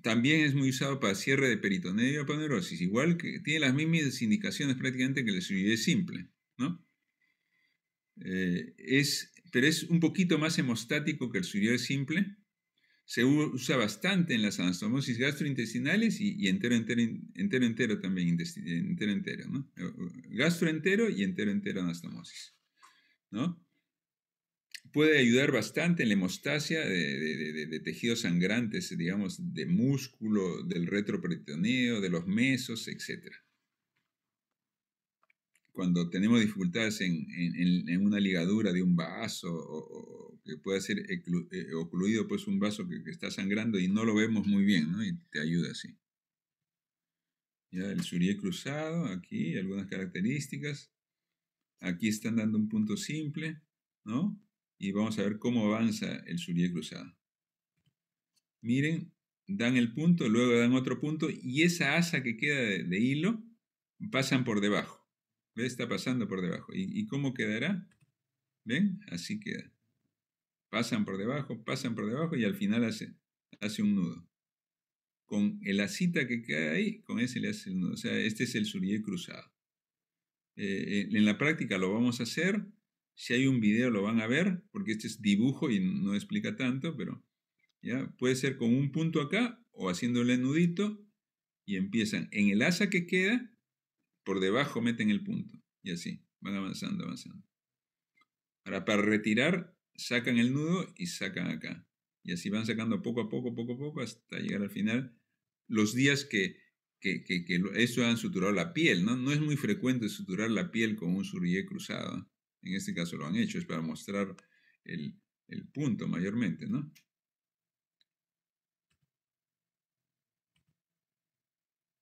también es muy usado para cierre de peritoneo y la Igual que tiene las mismas indicaciones prácticamente que el surie simple, ¿no? Eh, es, pero es un poquito más hemostático que el surie simple se usa bastante en las anastomosis gastrointestinales y, entero, entero, entero, también, entero, entero, eh, Gastroentero y entero, entero anastomosis, Puede ayudar bastante en la hemostasia de, tejidos sangrantes, digamos, de músculo, del retroperitoneo, de los mesos, etcétera cuando tenemos dificultades en, una ligadura de un vaso o, que pueda ser eh, ocluido pues un vaso que, está sangrando y no lo vemos muy bien, ¿no? Y te ayuda así. Ya el surié cruzado, aquí algunas características. Aquí están dando un punto simple, ¿no? Y vamos a ver cómo avanza el surié cruzado. Miren, dan el punto, luego dan otro punto y esa asa que queda de hilo pasan por debajo. ¿Ve? Está pasando por debajo. ¿Y, cómo quedará? ¿Ven? Así queda. Pasan por debajo, pasan por debajo y al final hace, hace un nudo. Con el asita que queda ahí, con ese le hace el nudo. O sea, este es el surié cruzado. Eh, en la práctica lo vamos a hacer. Si hay un video lo van a ver, porque este es dibujo y no explica tanto, pero ya puede ser con un punto acá o haciéndole nudito y empiezan en el asa que queda por debajo meten el punto. Y así, van avanzando, avanzando. Ahora, para retirar, sacan el nudo y sacan acá. Y así van sacando poco a poco, poco a poco, hasta llegar al final. Los días que, que, eso han suturado la piel, ¿no? es muy frecuente suturar la piel con un surille cruzado. En este caso lo han hecho, es para mostrar el, el punto mayormente, ¿no?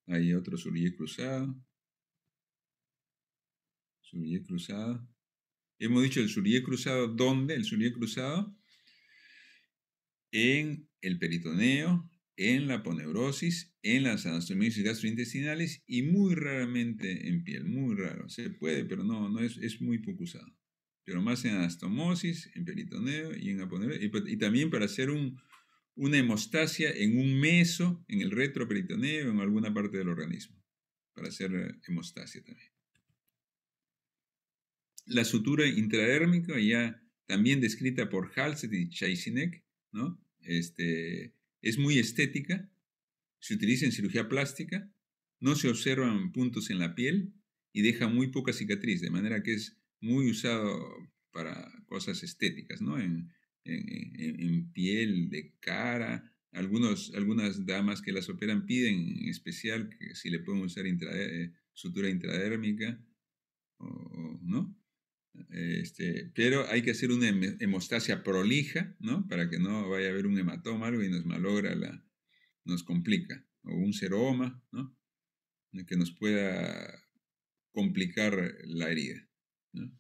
Hay otro surille cruzado. Surié cruzado. Hemos dicho el Surié cruzado, ¿dónde? El Surié cruzado en el peritoneo, en la poneurosis, en las anastomosis gastrointestinales y muy raramente en piel, muy raro. Se puede, pero no, no es, es muy poco usado. Pero más en anastomosis, en peritoneo y en aponeurosis. Y, y también para hacer una hemostasia en un meso, en el retroperitoneo, en alguna parte del organismo, para hacer hemostasia también. La sutura intradérmica, ya también descrita por Halsey y Chaisinek, ¿no? Este, es muy estética, se utiliza en cirugía plástica, no se observan puntos en la piel y deja muy poca cicatriz, de manera que es muy usado para cosas estéticas, ¿no? En, piel, de cara. Algunos, algunas damas que las operan piden en especial que si le pueden usar eh, sutura intradérmica, ¿no? Este, pero hay que hacer una hemostasia prolija, ¿no? Para que no vaya a haber un hematoma y nos malogra la, nos complica. O un seroma, ¿no? Que nos pueda complicar la herida, ¿no?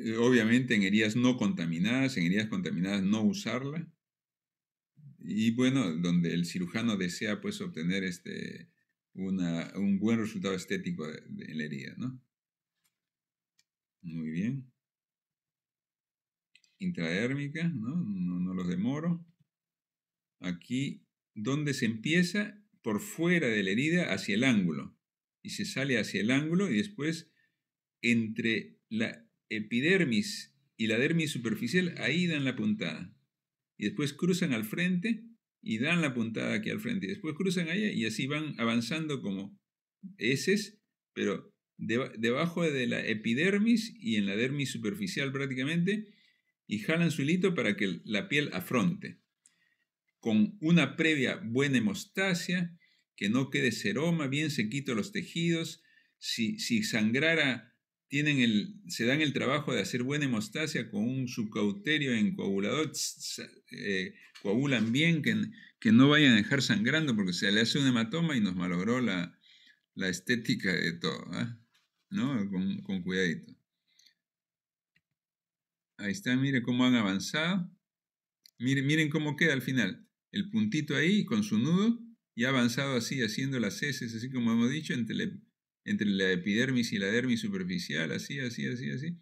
Eh, obviamente en heridas no contaminadas, en heridas contaminadas no usarla. Y bueno, donde el cirujano desea pues obtener este, una, un buen resultado estético en la herida, ¿no? Muy bien. Intradérmica, ¿no? No, los demoro. Aquí, donde se empieza por fuera de la herida hacia el ángulo. Y se sale hacia el ángulo y después entre la epidermis y la dermis superficial, ahí dan la puntada. Y después cruzan al frente y dan la puntada aquí al frente. Y después cruzan allá y así van avanzando como eses pero debajo de la epidermis y en la dermis superficial prácticamente, y jalan su hilito para que la piel afronte, con una previa buena hemostasia, que no quede seroma, bien se sequito los tejidos, si, si sangrara, tienen el, se dan el trabajo de hacer buena hemostasia con un subcauterio en coagulador, eh, coagulan bien, que, que, no vayan a dejar sangrando porque se le hace un hematoma y nos malogró la, estética de todo. ¿eh? ¿no? Con, cuidadito. Ahí está, miren cómo han avanzado. Miren, miren cómo queda al final. El puntito ahí con su nudo y ha avanzado así, haciendo las heces, así como hemos dicho, entre, entre la epidermis y la dermis superficial, así, así, así, así.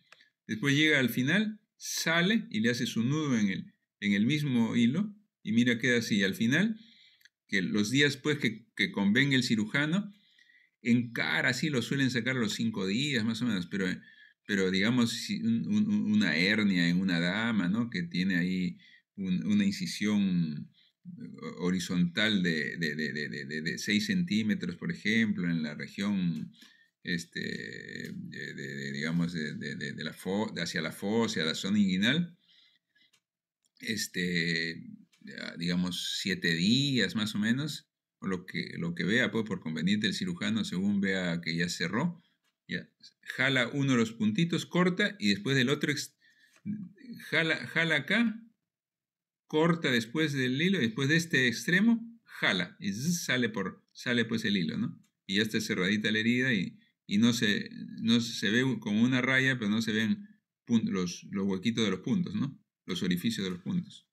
Después llega al final, sale y le hace su nudo en el, mismo hilo y mira, queda así. Al final, que los días pues que convenga el cirujano, en cara sí lo suelen sacar los cinco días más o menos, pero, pero digamos una hernia en una dama, ¿no? Que tiene ahí una incisión horizontal de, de, 6 centímetros, por ejemplo, en la región, este, digamos, de, la hacia la fosa, la zona inguinal, este, digamos, siete días más o menos, lo que, lo que vea, pues por conveniente el cirujano, según vea que ya cerró, ya, jala uno de los puntitos, corta y después del otro, jala, jala acá, corta después del hilo, después de este extremo, jala y sale, por, sale pues el hilo, ¿no? Y ya está cerradita la herida y, no, se, no se ve como una raya, pero no se ven los, los huequitos de los puntos, ¿no? Los orificios de los puntos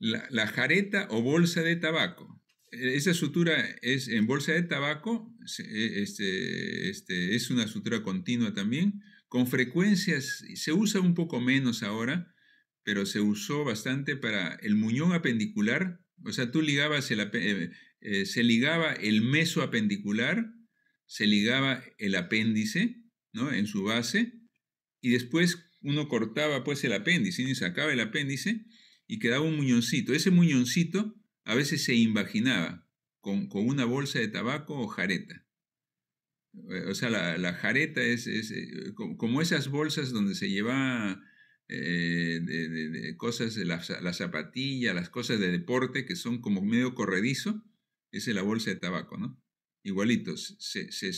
la, jareta o bolsa de tabaco. E, esa sutura es en bolsa de tabaco, e, este, este, es una sutura continua también. Con frecuencias se usa un poco menos ahora, pero se usó bastante para el muñón apendicular. O sea, tú ligabas el, eh, eh, se ligaba el meso apendicular, se ligaba el apéndice ¿no? en su base, y después uno cortaba pues el apéndice y sacaba el apéndice y quedaba un muñoncito. Ese muñoncito a veces se invaginaba con, una bolsa de tabaco o jareta. Eh, o sea, la, jareta es, eh, como esas bolsas donde se lleva eh, de, de, cosas, la zapatilla las cosas de deporte que son como medio corredizo. Esa es la bolsa de tabaco, ¿no? Igualitos. Se, se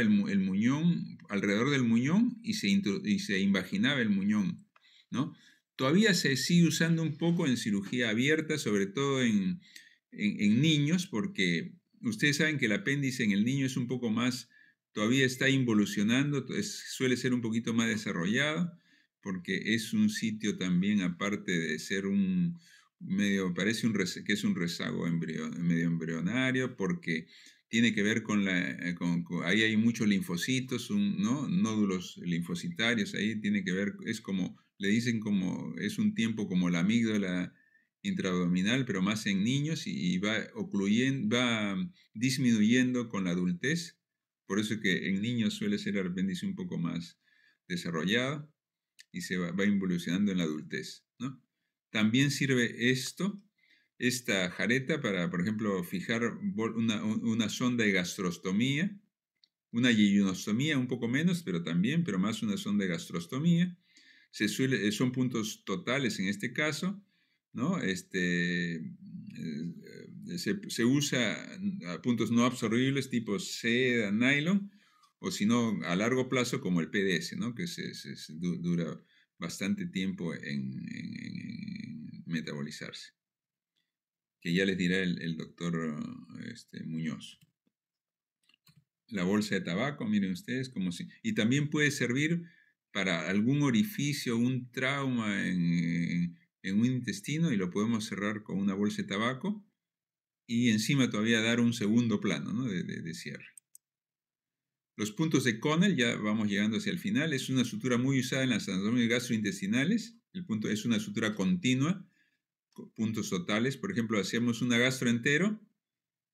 el, muñón, alrededor del muñón, y se, y se imaginaba el muñón, ¿no? Todavía se sigue usando un poco en cirugía abierta, sobre todo en, niños, porque ustedes saben que el apéndice en el niño es un poco más, todavía está involucionando, suele ser un poquito más desarrollado, porque es un sitio también, aparte de ser un medio, parece un, que es un rezago medio embrionario, porque tiene que ver con la, eh, ahí hay muchos linfocitos, ¿no? nódulos linfocitarios, ahí tiene que ver, es como le dicen como es un tiempo como la amígdala intraabdominal, pero más en niños y, va va mm, disminuyendo con la adultez. Por eso que en niños suele ser el apéndice un poco más desarrollado y se va, va involucionando en la adultez. ¿no? También sirve esto, esta jareta, para, por ejemplo, fijar una, una sonda de gastrostomía, una yeyunostomía un poco menos, pero también, pero más una sonda de gastrostomía eh, son puntos totales en este caso, ¿no? Este, eh, eh, se, usa puntos no absorbibles tipo seda, nylon, o si no, a largo plazo como el PDS, ¿no? Que se, dura bastante tiempo en, metabolizarse. Que ya les dirá el, doctor este, Muñoz. La bolsa de tabaco, miren ustedes, como si... Y también puede servir para algún orificio, un trauma en, un intestino y lo podemos cerrar con una bolsa de tabaco y encima todavía dar un segundo plano de, cierre. Los puntos de Connell, ya vamos llegando hacia el final, es una sutura muy usada en las anatomías gastrointestinales. El punto es una sutura continua, puntos totales. Por ejemplo, hacemos una gastro entero,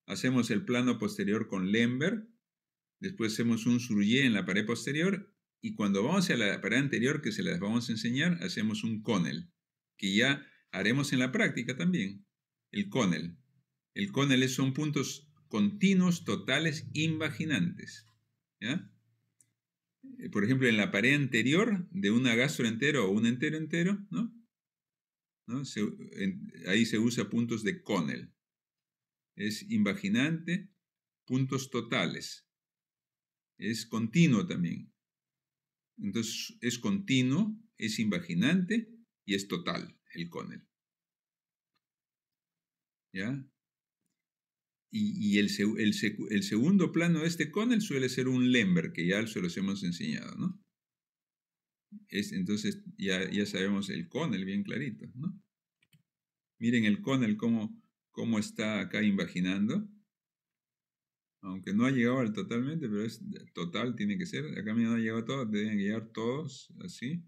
hacemos el plano posterior con Lember, después hacemos un surye en la pared posterior y cuando vamos a la pared anterior que se las vamos a enseñar, hacemos un conel, que ya haremos en la práctica también, el conel. El conel son puntos continuos, totales, invaginantes. Eh, por ejemplo, en la pared anterior de una agastro entero o un entero entero, ¿no? ahí se usa puntos de conel. Es invaginante, puntos totales. Es continuo también. Entonces es continuo, es invaginante y es total el CONEL. ¿Ya? Y, el, segundo plano de este CONEL suele ser un Lember, que ya se los hemos enseñado, ¿no? Es, entonces ya, sabemos el CONEL bien clarito, ¿no? Miren el CONEL cómo, cómo está acá invaginando aunque no ha llegado al totalmente, pero es total, tiene que ser. Acá me ha llegado todo, deben llegar todos así.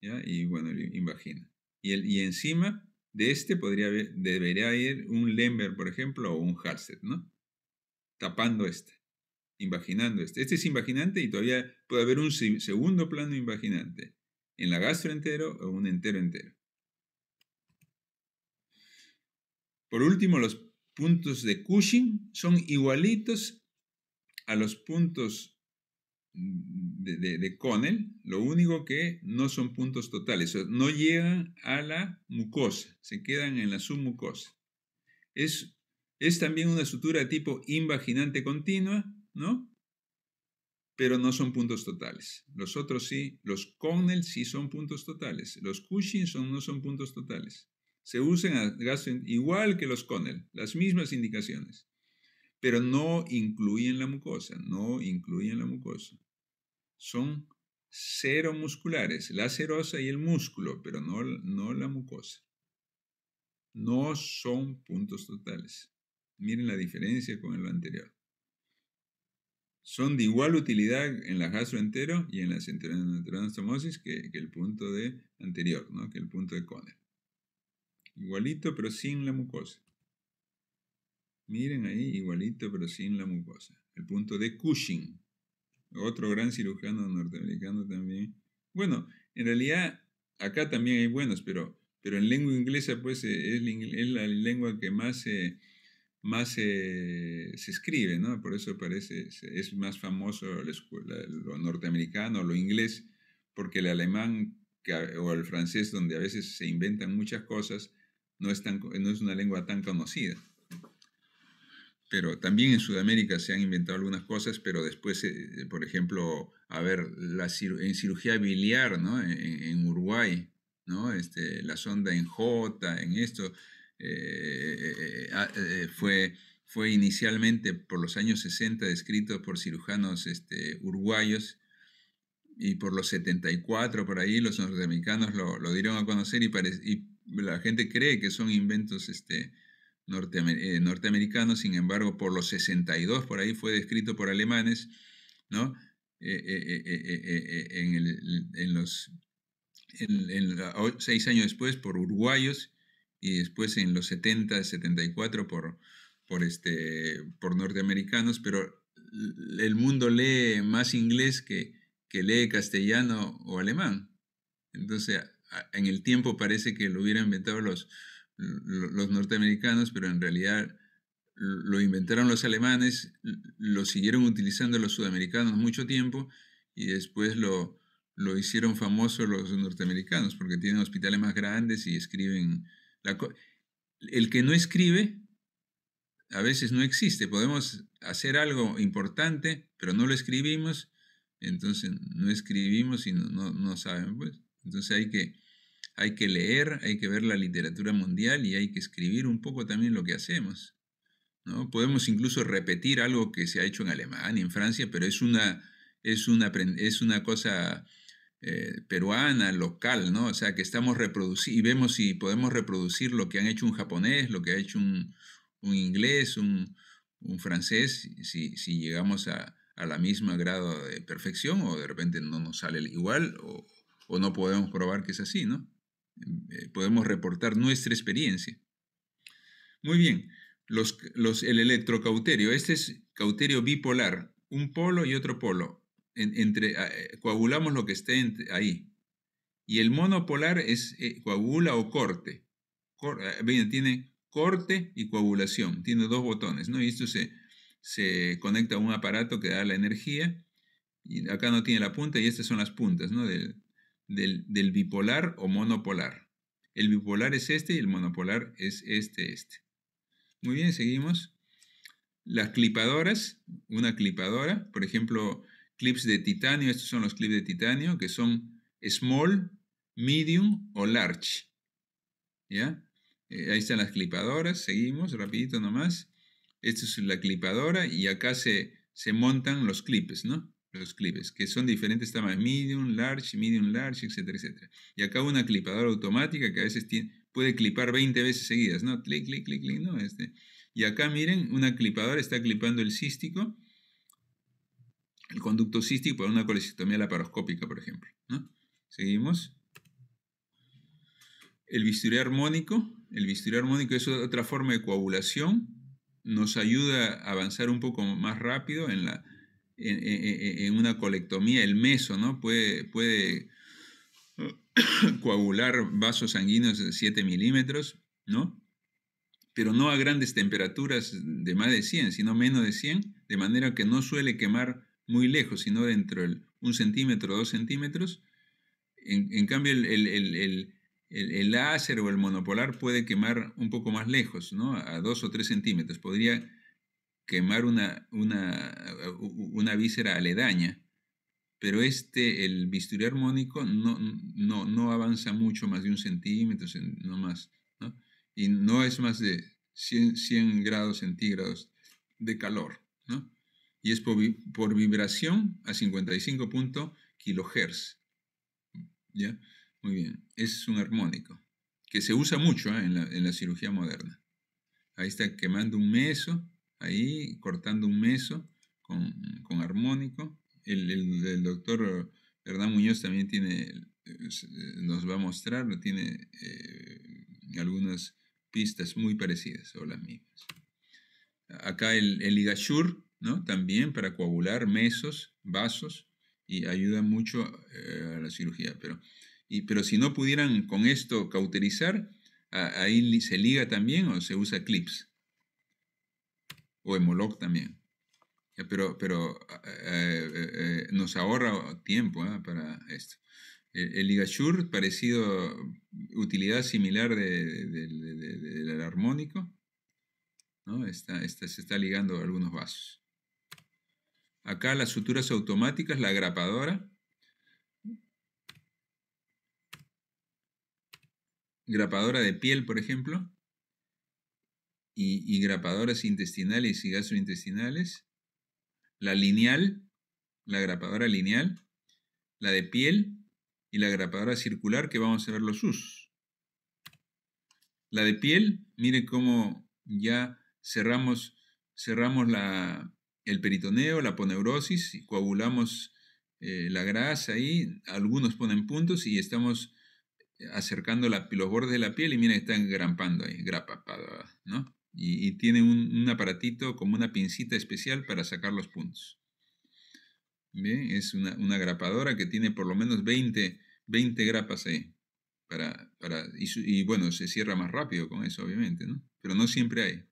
Y bueno, imagina. Y, el, encima de este podría haber, debería ir un Lember, por ejemplo, o un Hassett, ¿no? Tapando este, Imaginando este. Este es imaginante y todavía puede haber un segundo plano imaginante. En la gastro entero o un entero entero. Por último, los puntos de Cushing son igualitos a los puntos de, Connell, lo único que no son puntos totales, no llegan a la mucosa, se quedan en la submucosa. Es, es también una sutura tipo invaginante continua, ¿no? Pero no son puntos totales. Los otros sí, los Connell sí son puntos totales, los Cushing no son puntos totales se usen, igual que los Connell, las mismas indicaciones, pero no incluyen la mucosa, no incluyen la mucosa. Son cero musculares, la serosa y el músculo, pero no, no la mucosa. No son puntos totales. Miren la diferencia con el anterior. Son de igual utilidad en la entero y en la central que, que el punto de anterior, ¿no? que el punto de Connell. Igualito pero sin la mucosa. Miren ahí, igualito pero sin la mucosa. El punto de Cushing. Otro gran cirujano norteamericano también. Bueno, en realidad acá también hay buenos, pero, pero en lengua inglesa pues eh, es, la lengua que más se eh, más eh, se escribe, Por eso parece, es más famoso escuela, lo norteamericano, lo inglés, porque el alemán o el francés, donde a veces se inventan muchas cosas, no es, una lengua tan conocida. Pero también en Sudamérica se han inventado algunas cosas, pero después, eh, por ejemplo, a ver, en cirugía biliar, e-, e-, En, Uruguay, ¿no? Este, la sonda en J, en esto, eh, eh, fue, fue inicialmente por los años 60 descrito por cirujanos este, uruguayos y por los 74, por ahí, los norteamericanos lo, dieron a conocer y, y la gente cree que son inventos este, eh, norteamericanos, sin embargo, por los 62 por ahí fue descrito por alemanes, ¿no? Eh, eh, en, los seis años después por uruguayos y después en los 70, 74 por, por, este, por norteamericanos, pero el mundo lee más inglés que, que lee castellano o alemán. Entonces, en el tiempo parece que lo hubieran inventado los, los norteamericanos, pero en realidad lo inventaron los alemanes, lo siguieron utilizando los sudamericanos mucho tiempo y después lo, hicieron famoso los norteamericanos porque tienen hospitales más grandes y escriben... La el que no escribe a veces no existe. Podemos hacer algo importante, pero no lo escribimos, entonces no escribimos y no, no, no saben, pues. Entonces hay que, hay que leer, hay que ver la literatura mundial y hay que escribir un poco también lo que hacemos. ¿no? Podemos incluso repetir algo que se ha hecho en Alemania, en Francia, pero es una, es una, es una cosa eh, peruana, local, ¿no? O sea, que estamos reproduciendo y vemos si podemos reproducir lo que han hecho un japonés, lo que ha hecho un, un inglés, un, un francés, si, si llegamos a, a la misma grado de perfección o de repente no nos sale igual o, o no podemos probar que es así, ¿no? Em, eh, podemos reportar nuestra experiencia. Muy bien, el electrocauterio, este es cauterio bipolar, un polo y otro polo. Ah, eh, coagulamos lo que esté ahí. Y el monopolar es eh, coagula o corte. Ah, tiene corte y coagulación, tiene dos botones, ¿no? Y esto se, se conecta a un aparato que da la energía. Y acá no tiene la punta y estas son las puntas, ¿no? del, bipolar o monopolar. El bipolar es este y el monopolar es este, este. Muy bien, seguimos. Las clipadoras, una clipadora, por ejemplo, clips de titanio, estos son los clips de titanio, que son small, medium o large. ¿Ya? Eh, ahí están las clipadoras, seguimos, rapidito nomás. Esta es la clipadora y acá se, se montan los clips, ¿no? los clips, que son diferentes tamaños, medium, large, medium, large, etcétera, etcétera. Y acá una clipadora automática que a veces puede clipar 20 veces seguidas, ¿no? Clic, clic, clic, clic, no. Este. Y acá miren, una clipadora está clipando el cístico, el conducto cístico para una colectomía laparoscópica, por ejemplo, ¿no? Seguimos. El bisturí armónico. El bisturí armónico es otra forma de coagulación. Nos ayuda a avanzar un poco más rápido en la en, una colectomía, el meso, ¿no? Puede, coagular vasos sanguíneos de 7 milímetros, ¿no? Pero no a grandes temperaturas de más de 100, sino menos de 100, de manera que no suele quemar muy lejos, sino dentro de un centímetro, dos centímetros. En, cambio, el, láser o el monopolar puede quemar un poco más lejos, ¿no? A dos o tres centímetros. Podría quemar una, una, víscera aledaña. Pero este, el bisturí armónico, no, no, no avanza mucho más de un centímetro, no más. Y no es más de 100, grados centígrados de calor. ¿no? Y es por, vibración a 55 kilohertz. ¿Ya? Muy bien. Es un armónico que se usa mucho ¿eh? en, la, en la cirugía moderna. Ahí está quemando un meso ahí cortando un meso con, armónico. El, doctor Hernán Muñoz también tiene, eh, nos va a mostrar, tiene eh, algunas pistas muy parecidas o las mismas. Acá el, el ¿no? También para coagular mesos, vasos, y ayuda mucho eh, a la cirugía. Pero, y, pero si no pudieran con esto cauterizar, ahí se liga también o se usa clips o Emoloc también. Eh, pero, pero eh, eh, nos ahorra tiempo para esto. El Ligashur, parecido, utilidad similar del armónico, se está ligando algunos vasos. Acá las suturas automáticas, la grapadora. Grapadora de piel, por ejemplo y, grapadoras intestinales y gastrointestinales, la lineal, la grapadora lineal, la de piel y la grapadora circular que vamos a ver los usos. La de piel, miren cómo ya cerramos, cerramos el peritoneo, la poneurosis, y coagulamos eh, la grasa ahí, algunos ponen puntos y estamos acercando los bordes de la piel y miren, están grampando ahí, grapando ¿no? y, tiene un, aparatito como una pincita especial para sacar los puntos. es una, grapadora que tiene por lo menos 20, grapas ahí. Para, y, bueno, se cierra más rápido con eso, obviamente, Pero no siempre hay.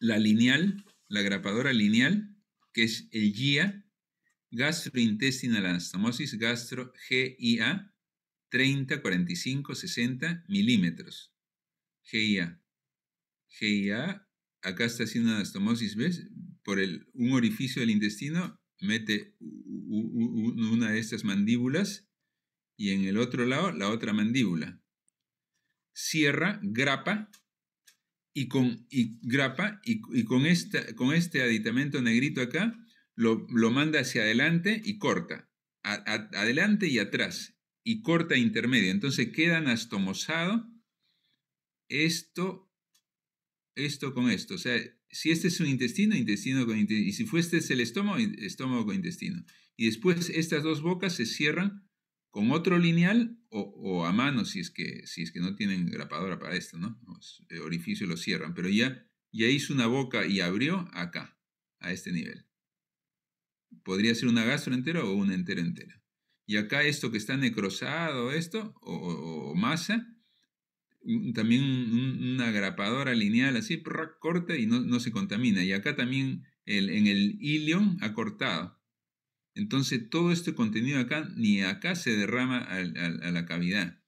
La lineal, la grapadora lineal, que es el GIA, gastrointestinal anastomosis, gastro GIA, 30, 45, 60 milímetros. GIA. GIA, acá está haciendo anastomosis, ¿ves? Por el, un orificio del intestino mete una de estas mandíbulas y en el otro lado la otra mandíbula. Cierra, grapa y con, y grapa, y, con, esta, con este aditamento negrito acá lo, manda hacia adelante y corta. adelante y atrás y corta intermedio. Entonces queda anastomosado esto, esto con esto. O sea, si este es un intestino, intestino con intestino. Y si fuese el estómago, estómago con intestino. Y después estas dos bocas se cierran con otro lineal o, a mano, si es, que, si es que no tienen grapadora para esto, ¿no? El eh, orificio lo cierran, pero ya, ya hizo una boca y abrió acá, a este nivel. Podría ser una gastro entera o una entera entera. Y acá esto que está necrosado, esto, o masa, también una grapadora lineal así, corta y no, se contamina. Y acá también en el ilion ha cortado. Entonces todo este contenido acá ni acá se derrama a, la cavidad.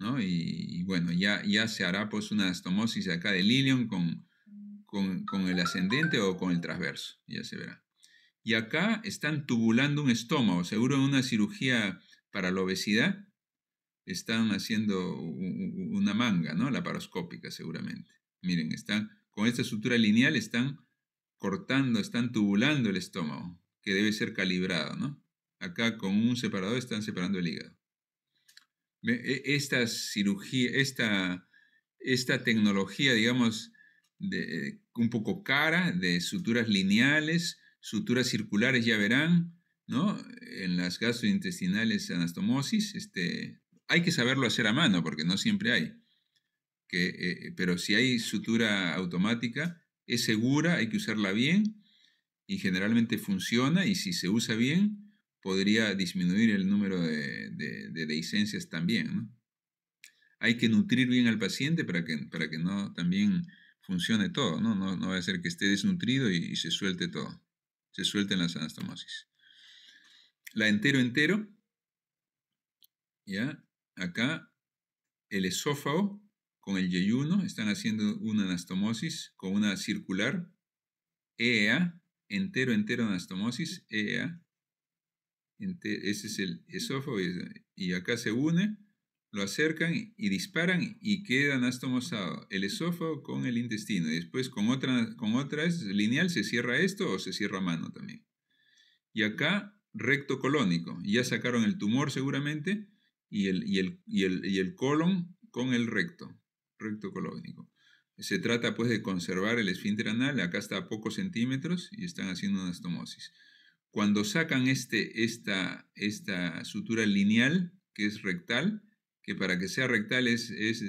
¿no? Y, bueno, ya, ya se hará pues una estomosis acá del ilion con, con, con el ascendente o con el transverso, ya se verá. Y acá están tubulando un estómago, seguro en una cirugía para la obesidad, están haciendo una manga, ¿no? Laparoscópica seguramente. Miren, están con esta sutura lineal están cortando, están tubulando el estómago, que debe ser calibrado, ¿no? Acá con un separador están separando el hígado. E, esta cirugía, esta, esta tecnología, digamos, de, un poco cara, de suturas lineales, suturas circulares, ya verán, ¿no? En las gastrointestinales anastomosis, este, hay que saberlo hacer a mano, porque no siempre hay. Eh, pero si hay sutura automática, es segura, hay que usarla bien y generalmente funciona y si se usa bien, podría disminuir el número de, de, también. Hay que nutrir bien al paciente para que, para que no también funcione todo, ¿no? va a ser que esté desnutrido y, y se suelte todo, se suelten las anastomosis. La entero-entero, ¿ya? acá el esófago con el yeyuno, están haciendo una anastomosis con una circular, EA, entero, entero anastomosis, EA, ese es el esófago, y, acá se une, lo acercan y disparan y queda anastomosado el esófago con el intestino. Y después con otra, con otra es lineal, se cierra esto o se cierra a mano también. Y acá recto colónico, ya sacaron el tumor seguramente, y el, y el, y el, y el colon con el recto, recto colónico. Se trata pues de conservar el esfínter anal, acá está a pocos centímetros y están haciendo una estomosis. Cuando sacan este, esta, esta sutura lineal, que es rectal, que para que sea rectal es, es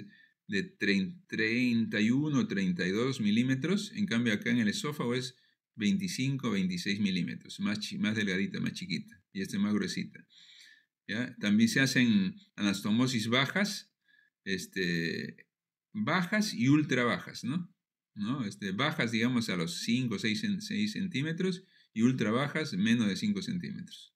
de 31 32 milímetros, en cambio acá en el esófago es 25 26 milímetros, más, más delgadita, más chiquita, y este más gruesita. También se hacen anastomosis bajas, este, bajas y ultra bajas, ¿no? Este, bajas, digamos, a los 5 o 6, centímetros y ultra bajas menos de 5 centímetros.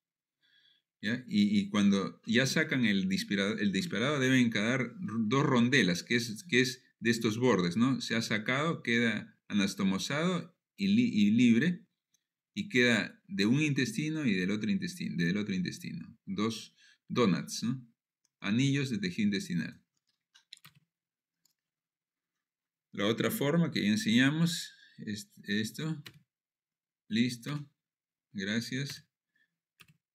Y, cuando ya sacan el disparado, el disparado deben quedar dos rondelas, que es, que es de estos bordes, ¿no? Se ha sacado, queda anastomosado y, libre, y queda de un intestino y del otro intestino, del otro intestino. Dos, Donuts, ¿no? Anillos de tejido intestinal. La otra forma que ya enseñamos es esto. Listo. Gracias.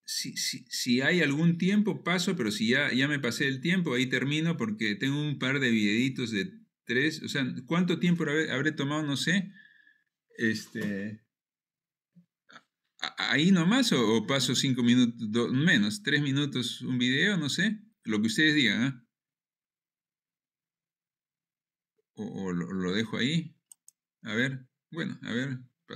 Si, si, hay algún tiempo, paso, pero si ya, ya me pasé el tiempo, ahí termino porque tengo un par de videitos de tres. O sea, ¿cuánto tiempo habré tomado? No sé. Este, ahí nomás o, paso cinco minutos, menos, tres minutos un video, no sé, lo que ustedes digan. ¿ah? O, lo dejo ahí. A ver, bueno, a ver,